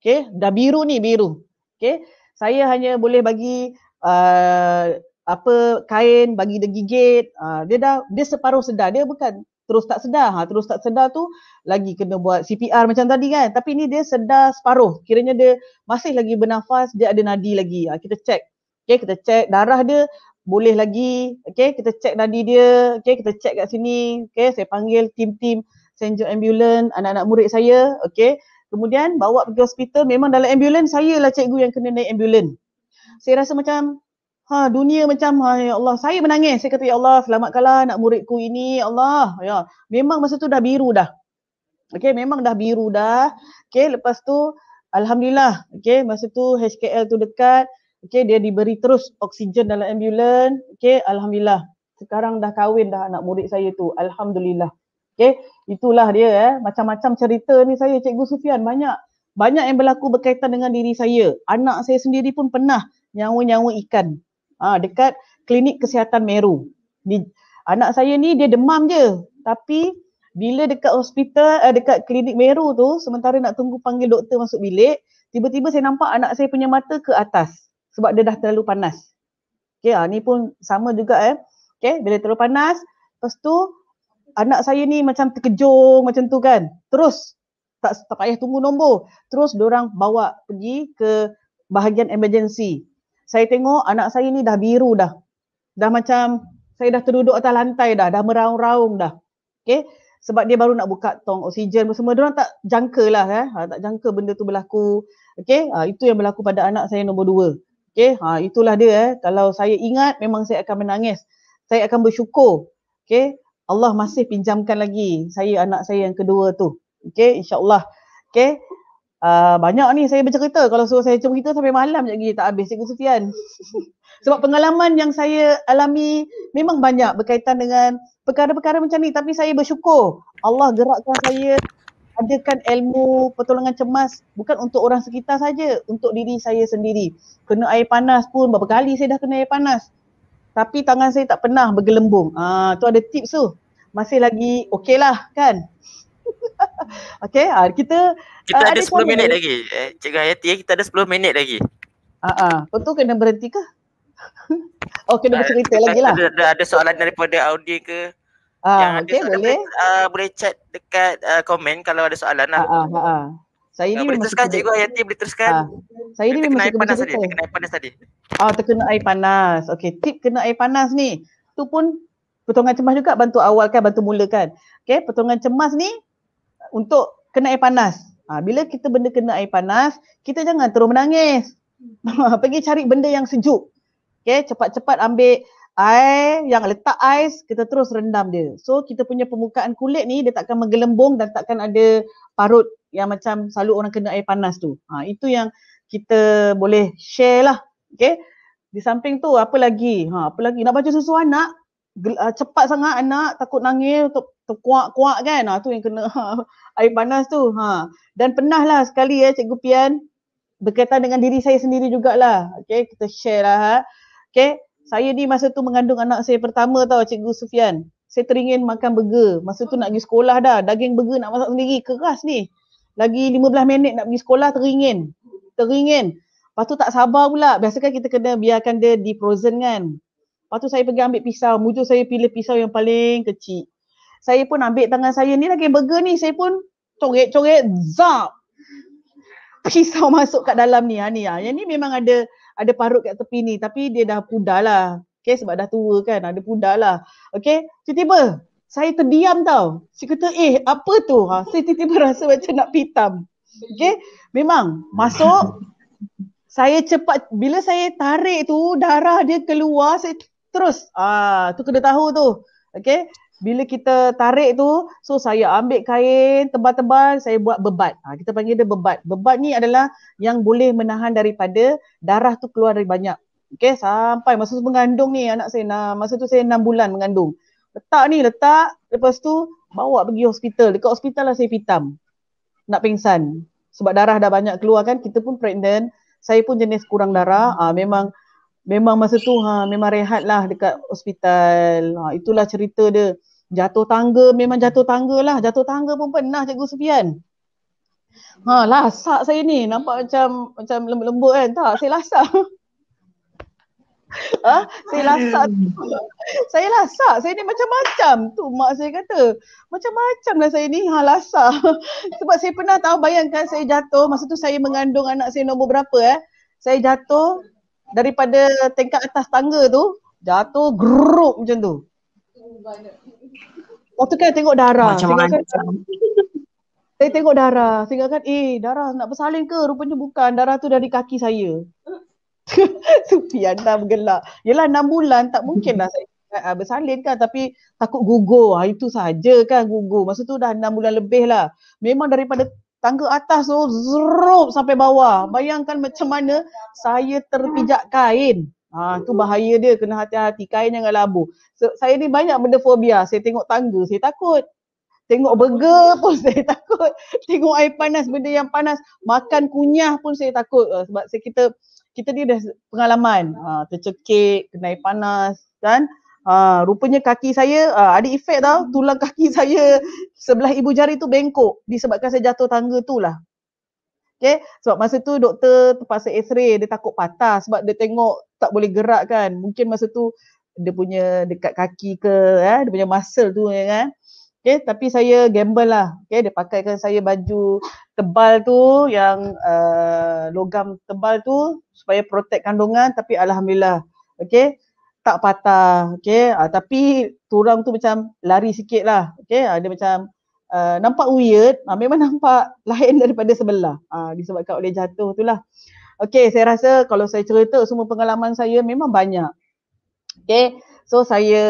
Okay, dah biru ni biru. Okay, saya hanya boleh bagi uh, apa kain bagi dia gigit uh, dia dah dia separuh sedar dia bukan terus tak sedar. Ha, terus tak sedar tu lagi kena buat CPR macam tadi kan. Tapi ni dia sedar separuh. Kiranya dia masih lagi bernafas, dia ada nadi lagi. Ha, kita cek. Okay, kita cek darah dia boleh lagi. Okay, kita cek nadi dia. Okay, kita cek kat sini. Okay, saya panggil tim-tim St. John Ambulance, anak-anak murid saya. Okay, kemudian bawa pergi hospital. Memang dalam ambulans, saya lah cikgu yang kena naik ambulans. Saya rasa macam Ha dunia macam ha, ya Allah saya menangis saya kata ya Allah selamatkanlah anak muridku ini ya Allah ya memang masa tu dah biru dah. Okay memang dah biru dah. Okay lepas tu alhamdulillah Okay masa tu HKL tu dekat Okay dia diberi terus oksigen dalam ambulan Okay alhamdulillah. Sekarang dah kahwin dah anak murid saya tu alhamdulillah. Okay itulah dia eh macam-macam cerita ni saya Cikgu Sufian banyak banyak yang berlaku berkaitan dengan diri saya. Anak saya sendiri pun pernah nyawa-nyawa ikan ah ha, dekat klinik kesihatan Meru. Ni anak saya ni dia demam je tapi bila dekat hospital eh, dekat klinik Meru tu sementara nak tunggu panggil doktor masuk bilik, tiba-tiba saya nampak anak saya punya mata ke atas sebab dia dah terlalu panas. Okey, ha, ni pun sama juga eh. Okey, bila terlalu panas, lepas tu anak saya ni macam terkejut, macam tu kan. Terus tak, tak payah tunggu nombor. Terus diorang bawa pergi ke bahagian emergency saya tengok anak saya ni dah biru dah. Dah macam saya dah terduduk atas lantai dah, dah meraung-raung dah. Okay? Sebab dia baru nak buka tong oksigen semua. Dia orang tak jangka lah. Eh? Ha, tak jangka benda tu berlaku. Okay? Ha, itu yang berlaku pada anak saya nombor dua. Okay? Ha, itulah dia. Eh? Kalau saya ingat memang saya akan menangis. Saya akan bersyukur. Okay? Allah masih pinjamkan lagi saya anak saya yang kedua tu. Okay? InsyaAllah. Okay? Uh, banyak ni saya bercerita kalau suruh saya cerita sampai malam je lagi tak habis cikgu Sutian. Sebab pengalaman yang saya alami memang banyak berkaitan dengan perkara-perkara macam ni tapi saya bersyukur Allah gerakkan saya adakan ilmu pertolongan cemas bukan untuk orang sekitar saja untuk diri saya sendiri. Kena air panas pun berapa kali saya dah kena air panas. Tapi tangan saya tak pernah bergelembung. Ah uh, tu ada tips tu. Masih lagi okeylah kan? Okay, ha, kita kita uh, ada, ada 10 minit lagi. Eh, Cikgu Hayati, eh, kita ada 10 minit lagi. Ha ah, uh, uh. kena berhenti ke? oh, kena bercerita uh, lagi lah. Ada, ada, ada soalan daripada Audi ke? Uh, yang okay, boleh. Boleh, uh, boleh chat dekat uh, komen kalau ada soalan lah. Ha uh, ha. Uh, uh, Saya ni boleh teruskan Cikgu Hayati boleh teruskan. Ha. Saya ni memang terkena air panas tadi. Terkena panas tadi. Oh terkena air panas. Okay, tip kena air panas ni. Tu pun pertolongan cemas juga bantu awal kan bantu mulakan. Okay, pertolongan cemas ni untuk kena air panas. Ha, bila kita benda kena air panas, kita jangan terus menangis. Pergi cari benda yang sejuk. Okay, cepat-cepat ambil air yang letak ais, kita terus rendam dia. So kita punya permukaan kulit ni dia takkan menggelembung dan takkan ada parut yang macam selalu orang kena air panas tu. Ha, itu yang kita boleh share lah. Okay. Di samping tu apa lagi? Ha, apa lagi? Nak baca susu anak? Ah, cepat sangat anak takut nangis untuk Tu kuat-kuat kan. Ha, tu yang kena ha, air panas tu. Ha. Dan lah sekali ya eh, Cikgu Pian berkaitan dengan diri saya sendiri jugalah. Okay, kita share lah. Ha. Okay, saya ni masa tu mengandung anak saya pertama tau Cikgu Sufian. Saya teringin makan burger. Masa tu nak pergi sekolah dah. Daging burger nak masak sendiri. Keras ni. Lagi 15 minit nak pergi sekolah teringin. Teringin. Lepas tu tak sabar pula. Biasakan kita kena biarkan dia di frozen kan. Lepas tu saya pergi ambil pisau. Mujur saya pilih pisau yang paling kecil saya pun ambil tangan saya ni lagi burger ni saya pun coret-coret zap pisau masuk kat dalam ni ha ni ha. yang ni memang ada ada parut kat tepi ni tapi dia dah pudar lah okay, sebab dah tua kan ada pudar lah okay tiba-tiba saya terdiam tau saya kata eh apa tu ha, saya tiba-tiba rasa macam nak pitam okay memang masuk saya cepat bila saya tarik tu darah dia keluar saya terus ah tu kena tahu tu okay bila kita tarik tu so saya ambil kain tebal-tebal saya buat bebat ha, kita panggil dia bebat bebat ni adalah yang boleh menahan daripada darah tu keluar dari banyak okey sampai masa tu mengandung ni anak saya nah, masa tu saya enam bulan mengandung letak ni letak lepas tu bawa pergi hospital dekat hospital lah saya pitam nak pingsan sebab darah dah banyak keluar kan kita pun pregnant saya pun jenis kurang darah ha, memang memang masa tu ha memang rehatlah dekat hospital ha itulah cerita dia Jatuh tangga memang jatuh tangga lah. Jatuh tangga pun pernah cikgu Sufian. Ha lasak saya ni. Nampak macam macam lembut-lembut kan. Tak saya lasak. ha? Saya lasak. saya lasak. Saya ni macam-macam. Tu mak saya kata. Macam-macam lah saya ni. Ha lasak. Sebab saya pernah tahu bayangkan saya jatuh. Masa tu saya mengandung anak saya nombor berapa eh. Saya jatuh daripada tingkat atas tangga tu. Jatuh geruk macam tu. Waktu kan tengok darah. Macam mana? Saya tengok darah. Saya ingatkan, eh darah nak bersalin ke? Rupanya bukan. Darah tu dari kaki saya. Supi anda bergelak. Yelah 6 bulan tak mungkin lah saya ah, bersalin kan. Tapi takut gugur. Ha, itu saja kan gugur. Masa tu dah 6 bulan lebih lah. Memang daripada tangga atas tu zrup sampai bawah. Bayangkan macam mana saya terpijak kain. Ha, tu bahaya dia. Kena hati-hati. Kain jangan labuh. So, saya ni banyak benda fobia. Saya tengok tangga, saya takut. Tengok burger pun saya takut. Tengok air panas, benda yang panas. Makan kunyah pun saya takut. Uh, sebab saya kita kita ni dah pengalaman. Uh, tercekik, kena air panas kan. Uh, rupanya kaki saya uh, ada efek tau. Tulang kaki saya sebelah ibu jari tu bengkok. Disebabkan saya jatuh tangga tu lah. Okay. Sebab masa tu doktor terpaksa x-ray. Dia takut patah sebab dia tengok tak boleh gerak kan. Mungkin masa tu dia punya dekat kaki ke eh, dia punya muscle tu ya kan eh. okay, tapi saya gamble lah okay, dia pakaikan saya baju tebal tu yang uh, logam tebal tu supaya protect kandungan tapi Alhamdulillah okay, tak patah okay, uh, tapi turang tu macam lari sikit lah okay, uh, dia macam uh, nampak weird uh, memang nampak lain daripada sebelah uh, disebabkan oleh jatuh tu lah Okay, saya rasa kalau saya cerita semua pengalaman saya memang banyak. Okay. So saya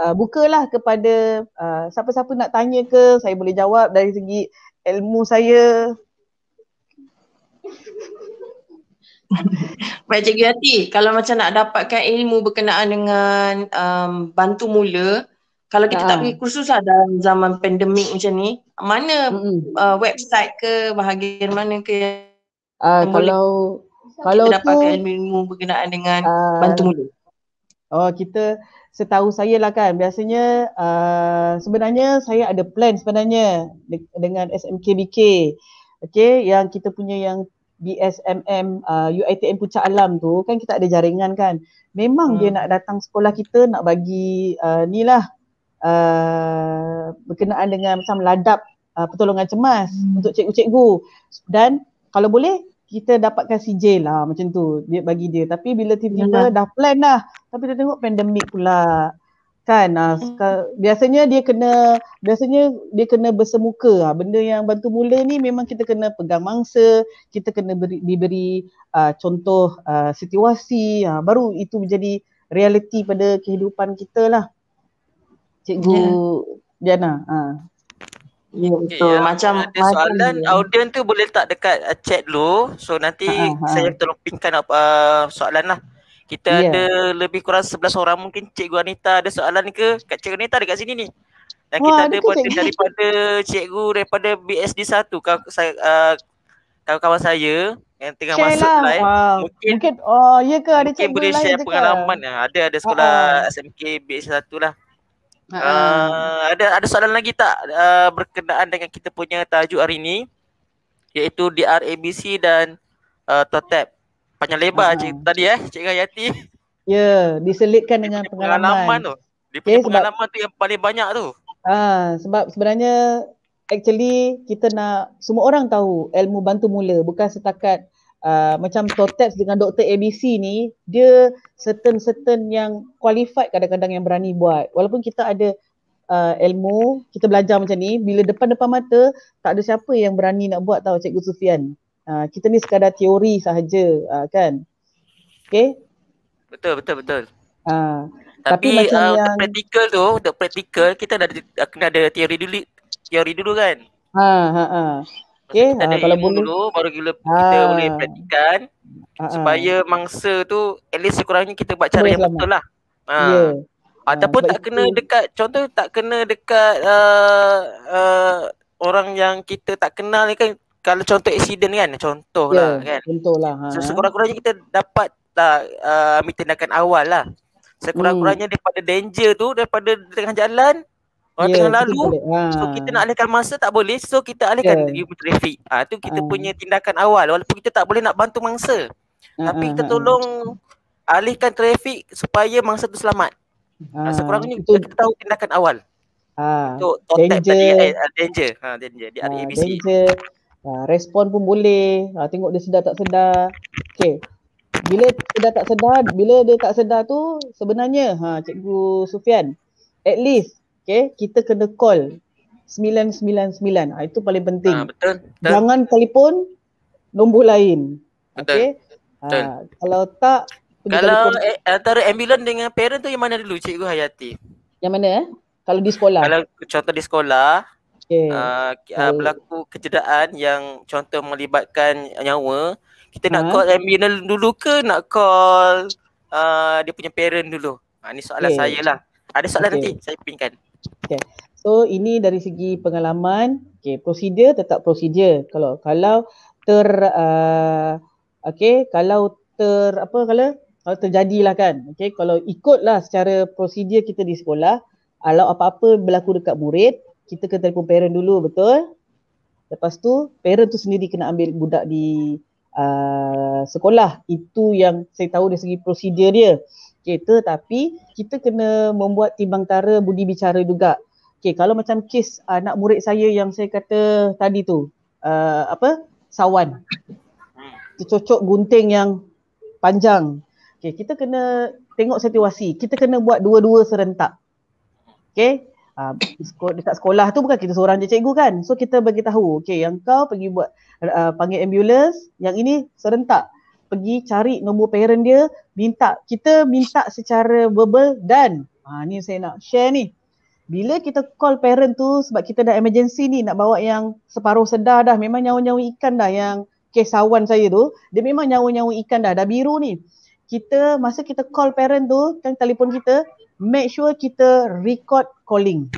uh, bukalah kepada uh, siapa-siapa nak tanya ke saya boleh jawab dari segi ilmu saya. Baik Cikgu Yati, kalau macam nak dapatkan ilmu berkenaan dengan um, bantu mula, kalau kita uh. tak ah. pergi kursus lah dalam zaman pandemik macam ni, mana mm. uh, website ke bahagian mana ke uh, yang kalau, ah, boleh kalau kita dapatkan ilmu berkenaan dengan uh, bantu mula? Oh kita setahu saya lah kan biasanya uh, sebenarnya saya ada plan sebenarnya de- dengan SMKBK okay, yang kita punya yang BSMM uh, UITM Puncak Alam tu kan kita ada jaringan kan memang hmm. dia nak datang sekolah kita nak bagi uh, ni lah uh, berkenaan dengan macam ladap uh, pertolongan cemas hmm. untuk cikgu-cikgu dan kalau boleh kita dapatkan CJ lah macam tu dia bagi dia tapi bila tiba-tiba dah plan lah tapi dia tengok pandemik pula kan ah, hmm. biasanya dia kena biasanya dia kena bersemuka lah. benda yang bantu mula ni memang kita kena pegang mangsa kita kena beri, diberi uh, contoh uh, situasi uh, baru itu menjadi realiti pada kehidupan kita lah cikgu yeah. Diana ah. Ya yeah, macam ada macam soalan dia. audien tu boleh letak dekat uh, chat dulu. So nanti uh-huh. saya tolong pinkan apa uh, soalan lah. Kita yeah. ada lebih kurang 11 orang mungkin Cikgu Anita ada soalan ke? Kat Cikgu Anita dekat sini ni. Dan Wah, kita ada pun cikgu. daripada Cikgu daripada BSD 1 kau saya uh, kawan-kawan saya yang tengah share masuk lah. live. Wow. Mungkin, mungkin oh ya ke ada cikgu boleh share pengalaman. Ke? Lah. Ada ada sekolah uh-huh. SMK BSD 1 lah. Ah, ada ada soalan lagi tak uh, berkenaan dengan kita punya tajuk hari ini, iaitu DRABC dan uh, TOTEP. Panjang lebar uh-huh. Hmm. cik tadi eh Cik Gayati. Ya, yeah, diselitkan dengan pengalaman. pengalaman tu. Dia punya okay, pengalaman tu yang paling banyak tu. Ha, sebab sebenarnya actually kita nak semua orang tahu ilmu bantu mula bukan setakat Uh, macam Totex dengan Dr. ABC ni dia certain-certain yang qualified kadang-kadang yang berani buat walaupun kita ada uh, ilmu kita belajar macam ni bila depan-depan mata tak ada siapa yang berani nak buat tau Cikgu Sufian uh, kita ni sekadar teori sahaja uh, kan okay betul betul betul uh, tapi, tapi macam uh, yang... practical tu the practical kita dah kena ada teori dulu teori dulu kan ah, ha ha ha Okay, eh, kita ha, ada kalau boleh. dulu baru ah. kita ha. boleh perhatikan ha. Ah, ah. supaya mangsa tu at least sekurangnya kita buat cara boleh yang selamat. betul lah. Ha. Yeah. Ya. Ataupun ha, tak kena dekat contoh tak kena dekat uh, uh, orang yang kita tak kenal kan kalau contoh accident kan contoh lah ya, kan. Ha. So, sekurang-kurangnya kita dapat lah uh, ambil tindakan awal lah. Sekurang-kurangnya hmm. daripada danger tu daripada tengah jalan Orang yeah, tengah lalu kita ah. So kita nak alihkan masa tak boleh So kita alihkan yeah. trafik ha, ah, Itu kita ha. punya tindakan awal Walaupun kita tak boleh nak bantu mangsa ha. Tapi kita tolong alihkan trafik Supaya mangsa tu selamat ha. Sekurang-kurangnya kita, kita tahu tindakan awal Untuk ha. tadi danger. Eh, eh, danger. Ha, danger Di ABC ha, Ha, respon pun boleh. Ha, tengok dia sedar tak sedar. okay. Bila dah tak sedar, bila dia tak sedar tu sebenarnya ha Cikgu Sufian at least okay, kita kena call 999. Ha, ah, itu paling penting. Ha, betul, betul. Jangan telefon nombor lain. Betul. Okay? Betul. Ah, kalau tak kalau eh, antara ambulans dengan parent tu yang mana dulu cikgu Hayati? Yang mana eh? Kalau di sekolah. Kalau contoh di sekolah okay. Uh, okay. berlaku kecederaan yang contoh melibatkan nyawa, kita ha? nak call ambulans dulu ke nak call uh, dia punya parent dulu? Ha, ini soalan okay. saya lah. Ada soalan okay. nanti saya pinkan. Okay. So ini dari segi pengalaman, okay, prosedur tetap prosedur. Kalau kalau ter uh, okay, kalau ter apa kalau kalau terjadilah kan. Okay, kalau ikutlah secara prosedur kita di sekolah, kalau apa-apa berlaku dekat murid, kita kena telefon parent dulu, betul? Lepas tu parent tu sendiri kena ambil budak di uh, sekolah. Itu yang saya tahu dari segi prosedur dia kereta tapi kita kena membuat timbang tara budi bicara juga. Okey kalau macam kes anak uh, murid saya yang saya kata tadi tu uh, apa sawan. Cocok gunting yang panjang. Okey kita kena tengok situasi. Kita kena buat dua-dua serentak. Okey. Uh, dekat sekolah tu bukan kita seorang je cikgu kan. So kita bagi tahu okey yang kau pergi buat uh, panggil ambulans yang ini serentak pergi cari nombor parent dia, minta kita minta secara verbal dan ha ni saya nak share ni. Bila kita call parent tu sebab kita dah emergency ni nak bawa yang separuh sedar dah memang nyawa-nyawa ikan dah yang kesawan saya tu, dia memang nyawa-nyawa ikan dah, dah biru ni. Kita masa kita call parent tu kan telefon kita make sure kita record calling.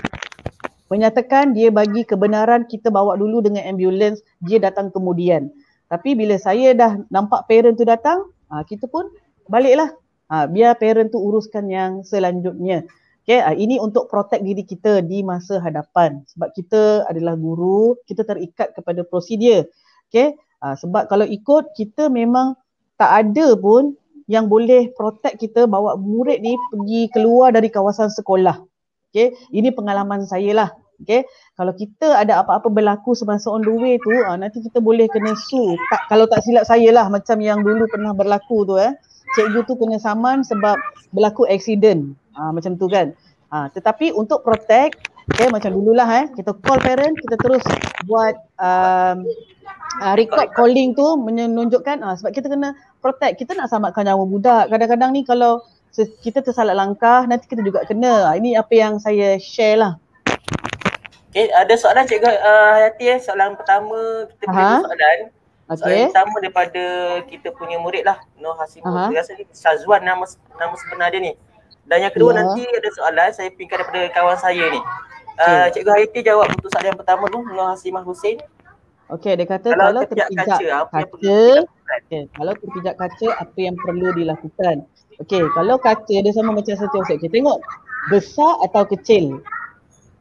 Menyatakan dia bagi kebenaran kita bawa dulu dengan ambulans dia datang kemudian. Tapi bila saya dah nampak parent tu datang, ha, kita pun baliklah. Ha, biar parent tu uruskan yang selanjutnya. Okay, ha, ini untuk protect diri kita di masa hadapan. Sebab kita adalah guru, kita terikat kepada prosedur. Okay, ha, sebab kalau ikut, kita memang tak ada pun yang boleh protect kita bawa murid ni pergi keluar dari kawasan sekolah. Okay, ini pengalaman saya lah. Okay. Kalau kita ada apa-apa berlaku semasa on the way tu, uh, nanti kita boleh kena sue. Tak, kalau tak silap saya lah macam yang dulu pernah berlaku tu eh. Cikgu tu kena saman sebab berlaku accident. Uh, macam tu kan. Uh, tetapi untuk protect, okay, macam dululah eh. Kita call parent, kita terus buat um, uh, record calling tu menunjukkan uh, sebab kita kena protect. Kita nak selamatkan nyawa budak. Kadang-kadang ni kalau kita tersalah langkah, nanti kita juga kena. Ini apa yang saya share lah. Okay, eh, ada soalan cikgu uh, Hayati eh. Soalan pertama kita punya soalan. Okay. Soalan pertama daripada kita punya murid lah. Noh Hasimu. Aha. Saya rasa ni Sazwan nama, nama sebenar dia ni. Dan yang kedua yeah. nanti ada soalan saya pingkan daripada kawan saya ni. Uh, Cikgu Hayati jawab untuk soalan pertama tu. Noh Hasimah Hussein. Okay, dia kata kalau, kalau terpijak kaca, kaca, kaca okay. kalau terpijak kaca, apa yang perlu dilakukan? Okay, kalau kaca dia sama macam satu objek. Okay, tengok, besar atau kecil?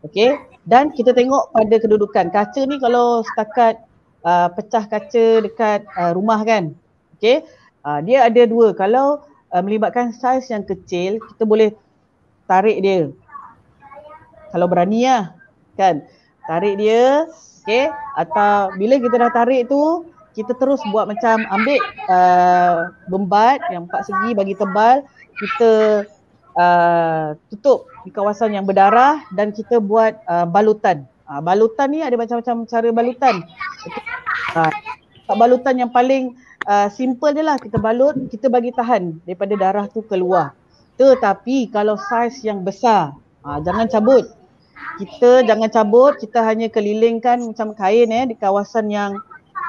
Okay dan kita tengok pada kedudukan kaca ni kalau setakat uh, pecah kaca dekat uh, rumah kan okay? uh, dia ada dua kalau uh, melibatkan saiz yang kecil kita boleh tarik dia kalau berani lah kan tarik dia okay? atau bila kita dah tarik tu kita terus buat macam ambil uh, bembat yang empat segi bagi tebal kita Uh, tutup di kawasan yang berdarah dan kita buat uh, balutan. Uh, balutan ni ada macam-macam cara balutan. Uh, balutan yang paling uh, simple je lah kita balut, kita bagi tahan daripada darah tu keluar. Tetapi kalau saiz yang besar, uh, jangan cabut. Kita jangan cabut, kita hanya kelilingkan macam kain eh di kawasan yang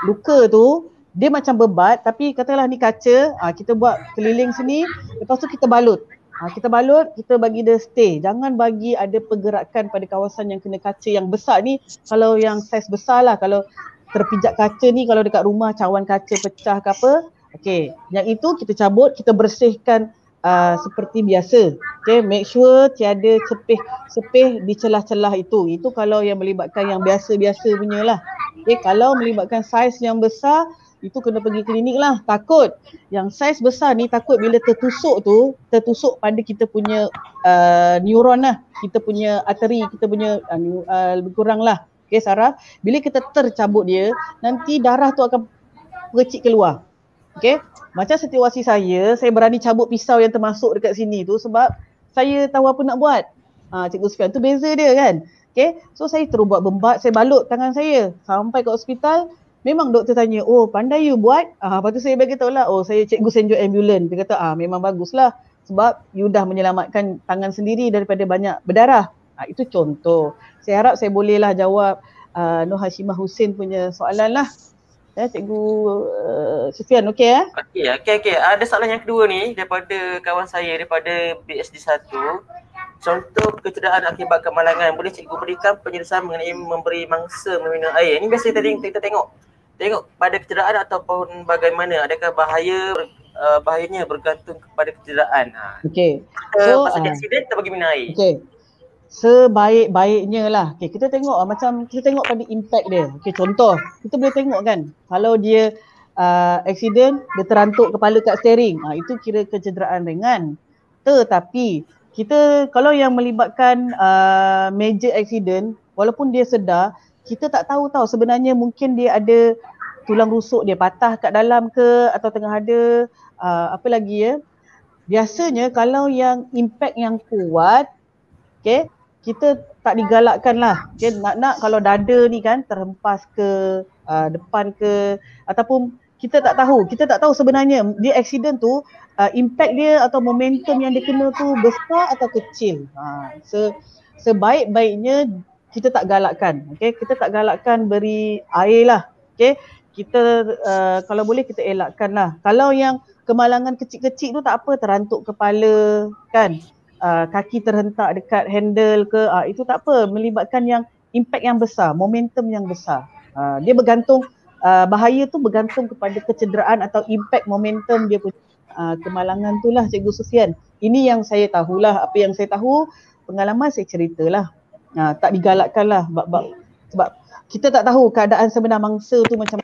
luka tu dia macam bebat tapi katalah ni kaca, uh, kita buat keliling sini, lepas tu kita balut. Ha, kita balut, kita bagi dia stay. Jangan bagi ada pergerakan pada kawasan yang kena kaca yang besar ni. Kalau yang saiz besar lah. Kalau terpijak kaca ni, kalau dekat rumah cawan kaca pecah ke apa. Okay. Yang itu kita cabut, kita bersihkan uh, seperti biasa. Okay. Make sure tiada sepih-sepih di celah-celah itu. Itu kalau yang melibatkan yang biasa-biasa punya lah. Okay. Kalau melibatkan saiz yang besar, itu kena pergi klinik lah takut yang saiz besar ni takut bila tertusuk tu tertusuk pada kita punya uh, neuron lah kita punya arteri kita punya uh, uh, lebih kurang lah okay Sarah bila kita tercabut dia nanti darah tu akan pecik keluar okay macam situasi saya saya berani cabut pisau yang termasuk dekat sini tu sebab saya tahu apa nak buat uh, Cikgu Sufian tu beza dia kan Okay, so saya terus buat bembat, saya balut tangan saya sampai ke hospital memang doktor tanya, oh pandai you buat? Ah, lepas tu saya beritahu lah, oh saya cikgu senjur ambulans. Dia kata, ah memang bagus lah sebab you dah menyelamatkan tangan sendiri daripada banyak berdarah. Ah, itu contoh. Saya harap saya bolehlah jawab uh, Nur Hashimah Hussein punya soalan lah. Ya, cikgu uh, eh, Sufian, okey ya? Eh? Okey, okey, okey. Ah, ada soalan yang kedua ni daripada kawan saya daripada BSD 1. Contoh kecederaan akibat kemalangan. Boleh cikgu berikan penjelasan mengenai memberi mangsa meminum air? Ini biasa tadi kita tengok tengok pada kecederaan ataupun bagaimana adakah bahaya uh, bahayanya bergantung kepada kecederaan ha. okey so pasal aksiden uh, bagi minai okey sebaik-baiknya lah okey kita tengok ah, macam kita tengok pada impact dia okey contoh kita boleh tengok kan kalau dia uh, accident dia terantuk kepala kat steering uh, itu kira kecederaan ringan tetapi kita kalau yang melibatkan uh, major accident walaupun dia sedar kita tak tahu tahu sebenarnya mungkin dia ada tulang rusuk dia patah kat dalam ke atau tengah ada uh, apa lagi ya. Biasanya kalau yang impact yang kuat, okay, kita tak digalakkan lah. Okay, nak-nak kalau dada ni kan terhempas ke uh, depan ke ataupun kita tak tahu. Kita tak tahu sebenarnya dia accident tu uh, impact dia atau momentum yang dia kena tu besar atau kecil. Ha, so, sebaik-baiknya kita tak galakkan. Okay? Kita tak galakkan beri air lah. Okay? Kita uh, kalau boleh kita elakkan lah. Kalau yang kemalangan kecil-kecil tu tak apa, terantuk kepala kan. Uh, kaki terhentak dekat handle ke, uh, itu tak apa. Melibatkan yang impact yang besar, momentum yang besar. Uh, dia bergantung, uh, bahaya tu bergantung kepada kecederaan atau impact momentum dia punya. Uh, kemalangan tu lah Cikgu Sufian. Ini yang saya tahulah. Apa yang saya tahu, pengalaman saya ceritalah uh, tak digalakkan lah sebab, sebab kita tak tahu keadaan sebenar mangsa tu macam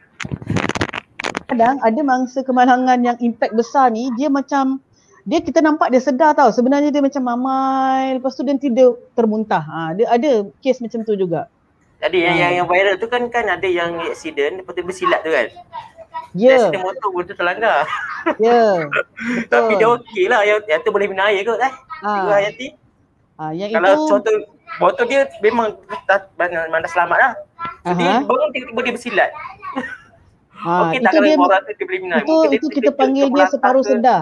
kadang ada mangsa kemalangan yang impact besar ni dia macam dia kita nampak dia sedar tau sebenarnya dia macam mamai lepas tu dia tidur termuntah ha, dia ada kes macam tu juga tadi yang, ha. yang yang viral tu kan kan ada yang accident lepas tu bersilap tu kan Ya. Yeah. Dia motor pun tu terlanggar. Ya. Yeah. Tapi dia okey lah. Yang, yang tu boleh minum air kot eh. Ha. Tiga Hayati. Ha, yang Kalau itu... contoh botol dia memang dah, memang dah selamat lah. Jadi uh-huh. bangun tiba-tiba dia bersilat. Ha, okay, itu tak dia, orang rasa dia Itu, dia, kita dia, panggil dia, separuh ke, sedar.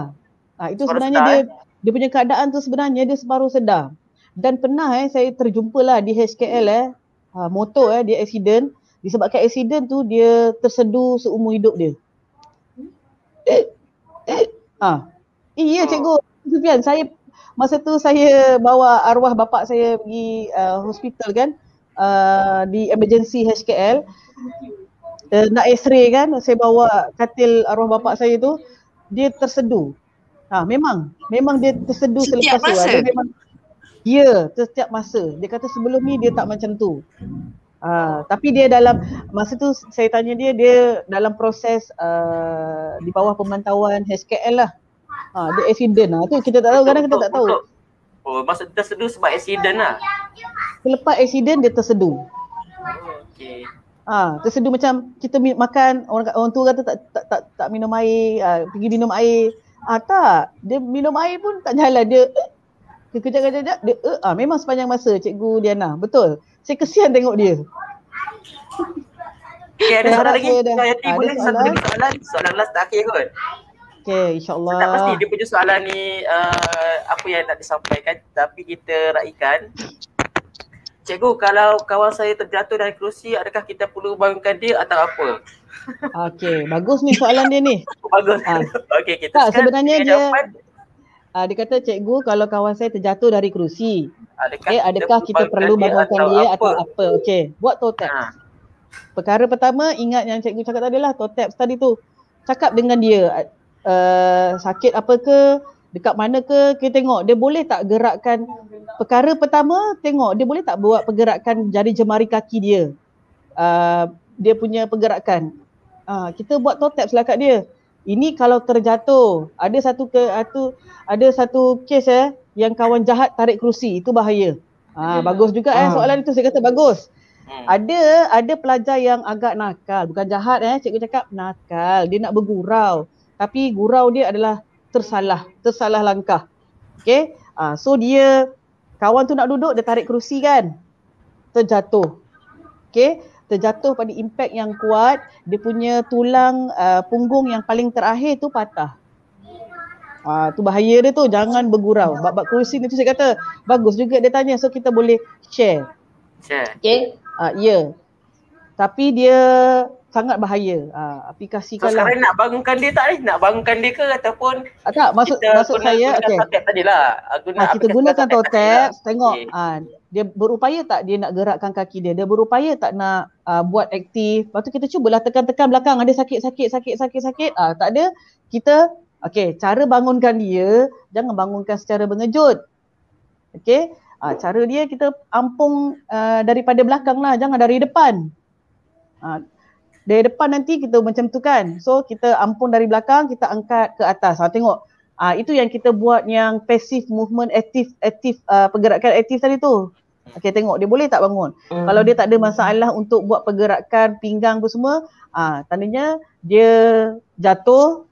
Ha, itu sebenarnya dia dia punya keadaan tu sebenarnya dia separuh sedar. Dan pernah eh saya terjumpa lah di HKL eh ha, motor eh dia accident disebabkan accident tu dia tersedu seumur hidup dia. Ah. Ha. Iya eh, cikgu. Oh. Sufian, saya masa tu saya bawa arwah bapak saya pergi uh, hospital kan uh, di emergency HKL uh, nak x-ray kan saya bawa katil arwah bapak saya tu dia tersedu ha memang memang dia tersedu setiap selepas masa. tu dia memang ya, setiap masa dia kata sebelum ni dia tak macam tu Uh, tapi dia dalam masa tu saya tanya dia dia dalam proses uh, di bawah pemantauan HKL lah Ha, ah, dia accident lah. Tu kita tak tahu. Kadang kita tak tahu. Oh, masa terseduh sebab accident lah. Selepas accident dia terseduh. Okay. Ha, ah, terseduh macam kita makan orang orang tua kata tak tak tak, tak minum air, ha, pergi minum air. Ah ha, tak, dia minum air pun tak jalan dia. Kekejap-kejap eh. dia eh. ah ha, memang sepanjang masa cikgu Diana, betul. Saya kesian tengok dia. Okay, ada soalan lagi? Saya tiba ha, lagi satu lagi soalan. Soalan last akhir kot. Okay, insyaAllah. Tak pasti dia punya soalan ni uh, apa yang nak disampaikan tapi kita raikan. Cikgu, kalau kawan saya terjatuh dari kerusi, adakah kita perlu bangunkan dia atau apa? Okay, bagus ni soalan dia ni. bagus. Ha. Ah. Okay, kita tak, sebenarnya dia, dia, uh, ah, dia kata cikgu kalau kawan saya terjatuh dari kerusi, adakah, okay, adakah kita, kita perlu bangunkan dia, dia atau, atau apa? apa? Okay, buat toe tap. Ha. Perkara pertama, ingat yang cikgu cakap tadi lah, toe tap tadi tu. Cakap dengan dia, Eh, sakit apa ke dekat mana ke kita tengok dia boleh tak gerakkan perkara pertama tengok dia boleh tak buat pergerakan jari jemari kaki dia uh, dia punya pergerakan uh, kita buat toe tap selakat dia ini kalau terjatuh ada satu ke atau ada satu kes eh yang kawan jahat tarik kerusi itu bahaya ah uh, bagus juga eh ah. soalan itu saya kata bagus Hmm. Ada ada pelajar yang agak nakal, bukan jahat eh, cikgu cakap nakal. Dia nak bergurau. Hmm tapi gurau dia adalah tersalah, tersalah langkah. Okay, uh, ah, so dia kawan tu nak duduk dia tarik kerusi kan, terjatuh. Okay, terjatuh pada impact yang kuat, dia punya tulang uh, punggung yang paling terakhir tu patah. Ah, tu bahaya dia tu, jangan bergurau. Bapak kerusi ni tu saya kata, bagus juga dia tanya, so kita boleh share. Share. Okay, uh, ah, ya. Yeah. Tapi dia sangat bahaya uh, ah, aplikasi so, kalau sekarang nak bangunkan dia tak eh nak bangunkan dia ke ataupun ah, tak maksud kita maksud guna, saya okey tadilah ah, guna ah, kita gunakan totep lah. tengok okay. Ah, dia berupaya tak dia nak gerakkan kaki dia dia berupaya tak nak uh, buat aktif lepas tu kita cubalah tekan-tekan belakang ada sakit-sakit sakit-sakit sakit ah tak ada kita okey cara bangunkan dia jangan bangunkan secara mengejut okey uh, cara dia kita ampung uh, daripada belakang lah jangan dari depan uh, dari depan nanti kita macam tu kan so kita ampun dari belakang kita angkat ke atas ha tengok ah ha, itu yang kita buat yang passive movement active active uh, pergerakan active tadi tu Okay tengok dia boleh tak bangun hmm. kalau dia tak ada masalah untuk buat pergerakan pinggang tu semua ah ha, tandanya dia jatuh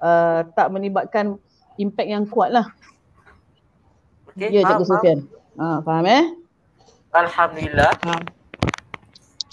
uh, tak menibatkan impact yang kuat lah okay, ya faham, cikgu Sufian faham. Ha, faham eh Alhamdulillah ha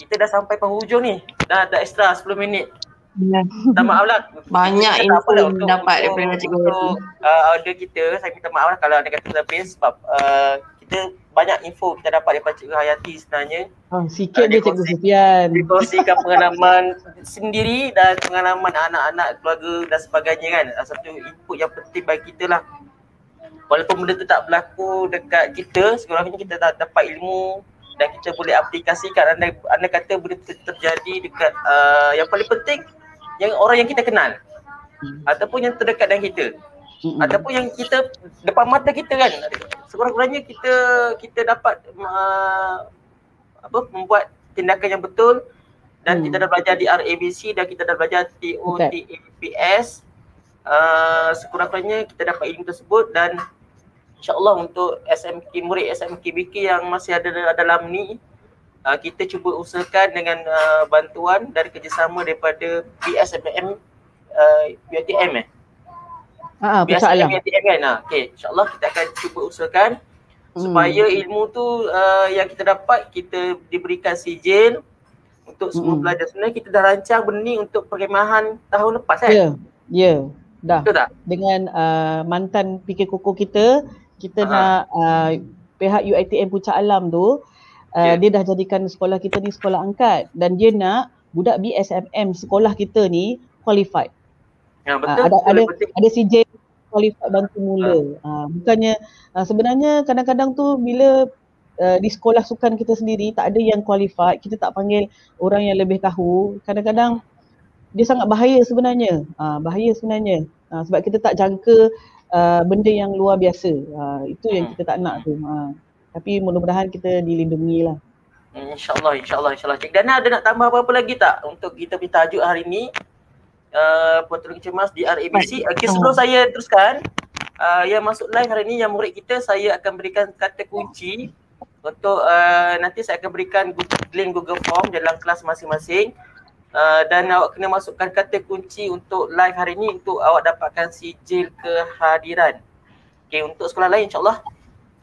kita dah sampai penghujung ni. Dah ada extra 10 minit. Ya. Tak maaf lah. Banyak info apa lah untuk, dapat daripada Cikgu Wati. Untuk uh, order kita, saya minta maaf lah kalau ada kata lebih sebab uh, kita banyak info kita dapat daripada Cikgu Hayati sebenarnya. Oh, sikit dia uh, Cikgu Sufian. Dikosikan pengalaman sendiri dan pengalaman anak-anak, keluarga dan sebagainya kan. Satu input yang penting bagi kita lah. Walaupun benda tu tak berlaku dekat kita, sekurang-kurangnya kita dah dapat ilmu dan kita boleh aplikasikan anda anda kata boleh terjadi dekat uh, yang paling penting yang orang yang kita kenal hmm. ataupun yang terdekat dengan kita hmm. ataupun yang kita depan mata kita kan sekurang-kurangnya kita kita dapat uh, apa membuat tindakan yang betul dan hmm. kita dah belajar di RABC dan kita dah belajar TOTAPS okay. uh, sekurang-kurangnya kita dapat ilmu tersebut dan insyaallah untuk SMK murid SMK BK yang masih ada dalam ni uh, kita cuba usahakan dengan uh, bantuan dan kerjasama daripada BSMM uh, BTM eh Ha ah, biasa BTM kan. Ah. okay, insyaallah kita akan cuba usahakan hmm. supaya ilmu tu uh, yang kita dapat kita diberikan sijil untuk semua hmm. pelajar. Sebenarnya kita dah rancang benih untuk perkhemahan tahun lepas kan? Ya. Yeah. Ya. Yeah. Dah. Dengan uh, mantan PK kita kita uh-huh. nak uh, pihak UiTM Puncak Alam tu uh, yeah. dia dah jadikan sekolah kita ni sekolah angkat dan dia nak budak BSMM sekolah kita ni qualified. Ya ah, betul. Uh, ada ada betul. ada CJ qualified bantu mula. Uh. Uh, bukannya uh, sebenarnya kadang-kadang tu bila uh, di sekolah sukan kita sendiri tak ada yang qualified, kita tak panggil orang yang lebih tahu, kadang-kadang dia sangat bahaya sebenarnya. Uh, bahaya sebenarnya. Uh, sebab kita tak jangka Uh, benda yang luar biasa. Uh, itu yang hmm. kita tak nak tu. Uh, tapi mudah-mudahan kita dilindungi lah. Hmm, InsyaAllah, insyaAllah, insyaAllah. Cik Dana ada nak tambah apa-apa lagi tak untuk kita pergi tajuk hari ni? Uh, Pertolongan Cemas di RABC. Okay, sebelum uh. saya teruskan, uh, yang masuk live hari ni, yang murid kita, saya akan berikan kata kunci untuk uh, nanti saya akan berikan link Google Form dalam kelas masing-masing uh, dan awak kena masukkan kata kunci untuk live hari ini untuk awak dapatkan sijil kehadiran. Okay untuk sekolah lain insyaallah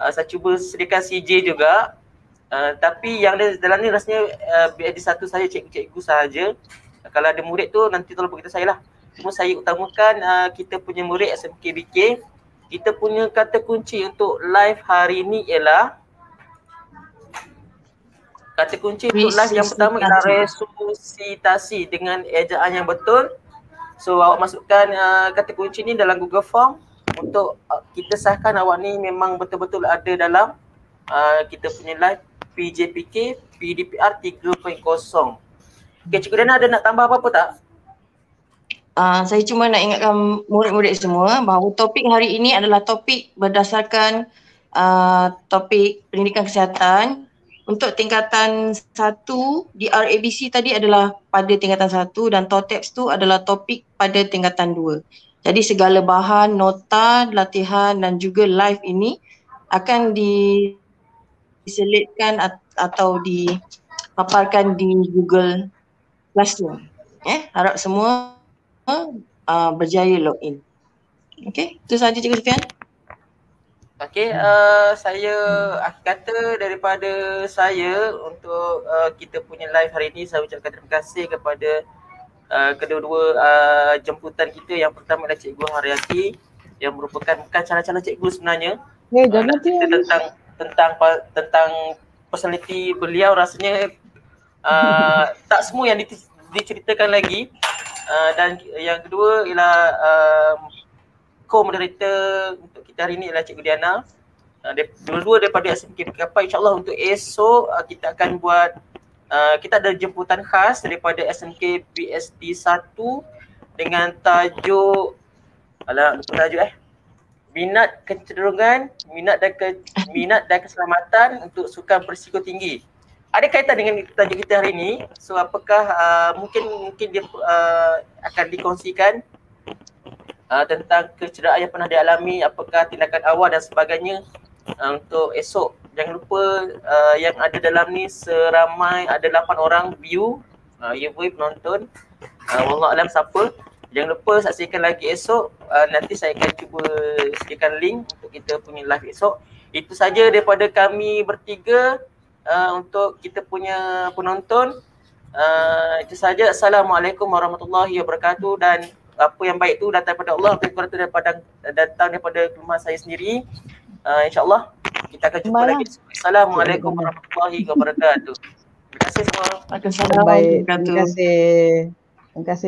uh, saya cuba sediakan sijil juga. Uh, tapi yang ada dalam ni rasanya uh, di satu saja cikgu-cikgu saja. Uh, kalau ada murid tu nanti tolong beritahu saya lah. Cuma saya utamakan uh, kita punya murid SMKBK kita punya kata kunci untuk live hari ini ialah Kata kunci untuk life yang pertama ialah resusitasi dengan ejaan yang betul. So awak masukkan uh, kata kunci ni dalam Google Form untuk uh, kita sahkan awak ni memang betul-betul ada dalam uh, kita punya live PJPK PDPR 3.0. Okay, Cikgu Dana ada nak tambah apa-apa tak? Uh, saya cuma nak ingatkan murid-murid semua bahawa topik hari ini adalah topik berdasarkan uh, topik pendidikan kesihatan untuk tingkatan satu di RABC tadi adalah pada tingkatan satu dan TOTEPS tu adalah topik pada tingkatan dua. Jadi segala bahan, nota, latihan dan juga live ini akan diselitkan atau dipaparkan di Google Classroom. Eh, harap semua uh, berjaya login. Okay, itu sahaja cikgu Sufian. Okey, uh, saya hmm. akhir kata daripada saya untuk uh, kita punya live hari ini saya ucapkan terima kasih kepada uh, kedua-dua uh, jemputan kita. Yang pertama adalah Cikgu Haryati yang merupakan bukan calon-calon cikgu sebenarnya. Ya, hey, jangan uh, cik. tentang tentang tentang personality beliau rasanya uh, tak semua yang diceritakan lagi. Uh, dan yang kedua ialah uh, co-moderator untuk kita hari ini adalah Cikgu Diana. Ah, dua-dua daripada SMK Pekapa insyaAllah untuk esok ah, kita akan buat ah, kita ada jemputan khas daripada SMK PSD 1 dengan tajuk ala lupa tajuk eh minat kecenderungan minat dan ke, minat dan keselamatan untuk sukan berisiko tinggi. Ada kaitan dengan tajuk kita hari ini. So apakah uh, mungkin mungkin dia uh, akan dikongsikan uh, tentang kecederaan yang pernah dialami, apakah tindakan awal dan sebagainya uh, untuk esok. Jangan lupa uh, yang ada dalam ni seramai ada 8 orang view, uh, you boleh penonton. Uh, Allah alam siapa. Jangan lupa saksikan lagi esok. Uh, nanti saya akan cuba sediakan link untuk kita punya live esok. Itu saja daripada kami bertiga uh, untuk kita punya penonton. Uh, itu saja. Assalamualaikum warahmatullahi wabarakatuh dan apa yang baik tu datang daripada Allah atau kurang tu daripada datang daripada rumah saya sendiri. Uh, InsyaAllah kita akan jumpa Malang. lagi. Assalamualaikum warahmatullahi wabarakatuh. Terima kasih semua. Terima kasih. Terima kasih. Terima kasih.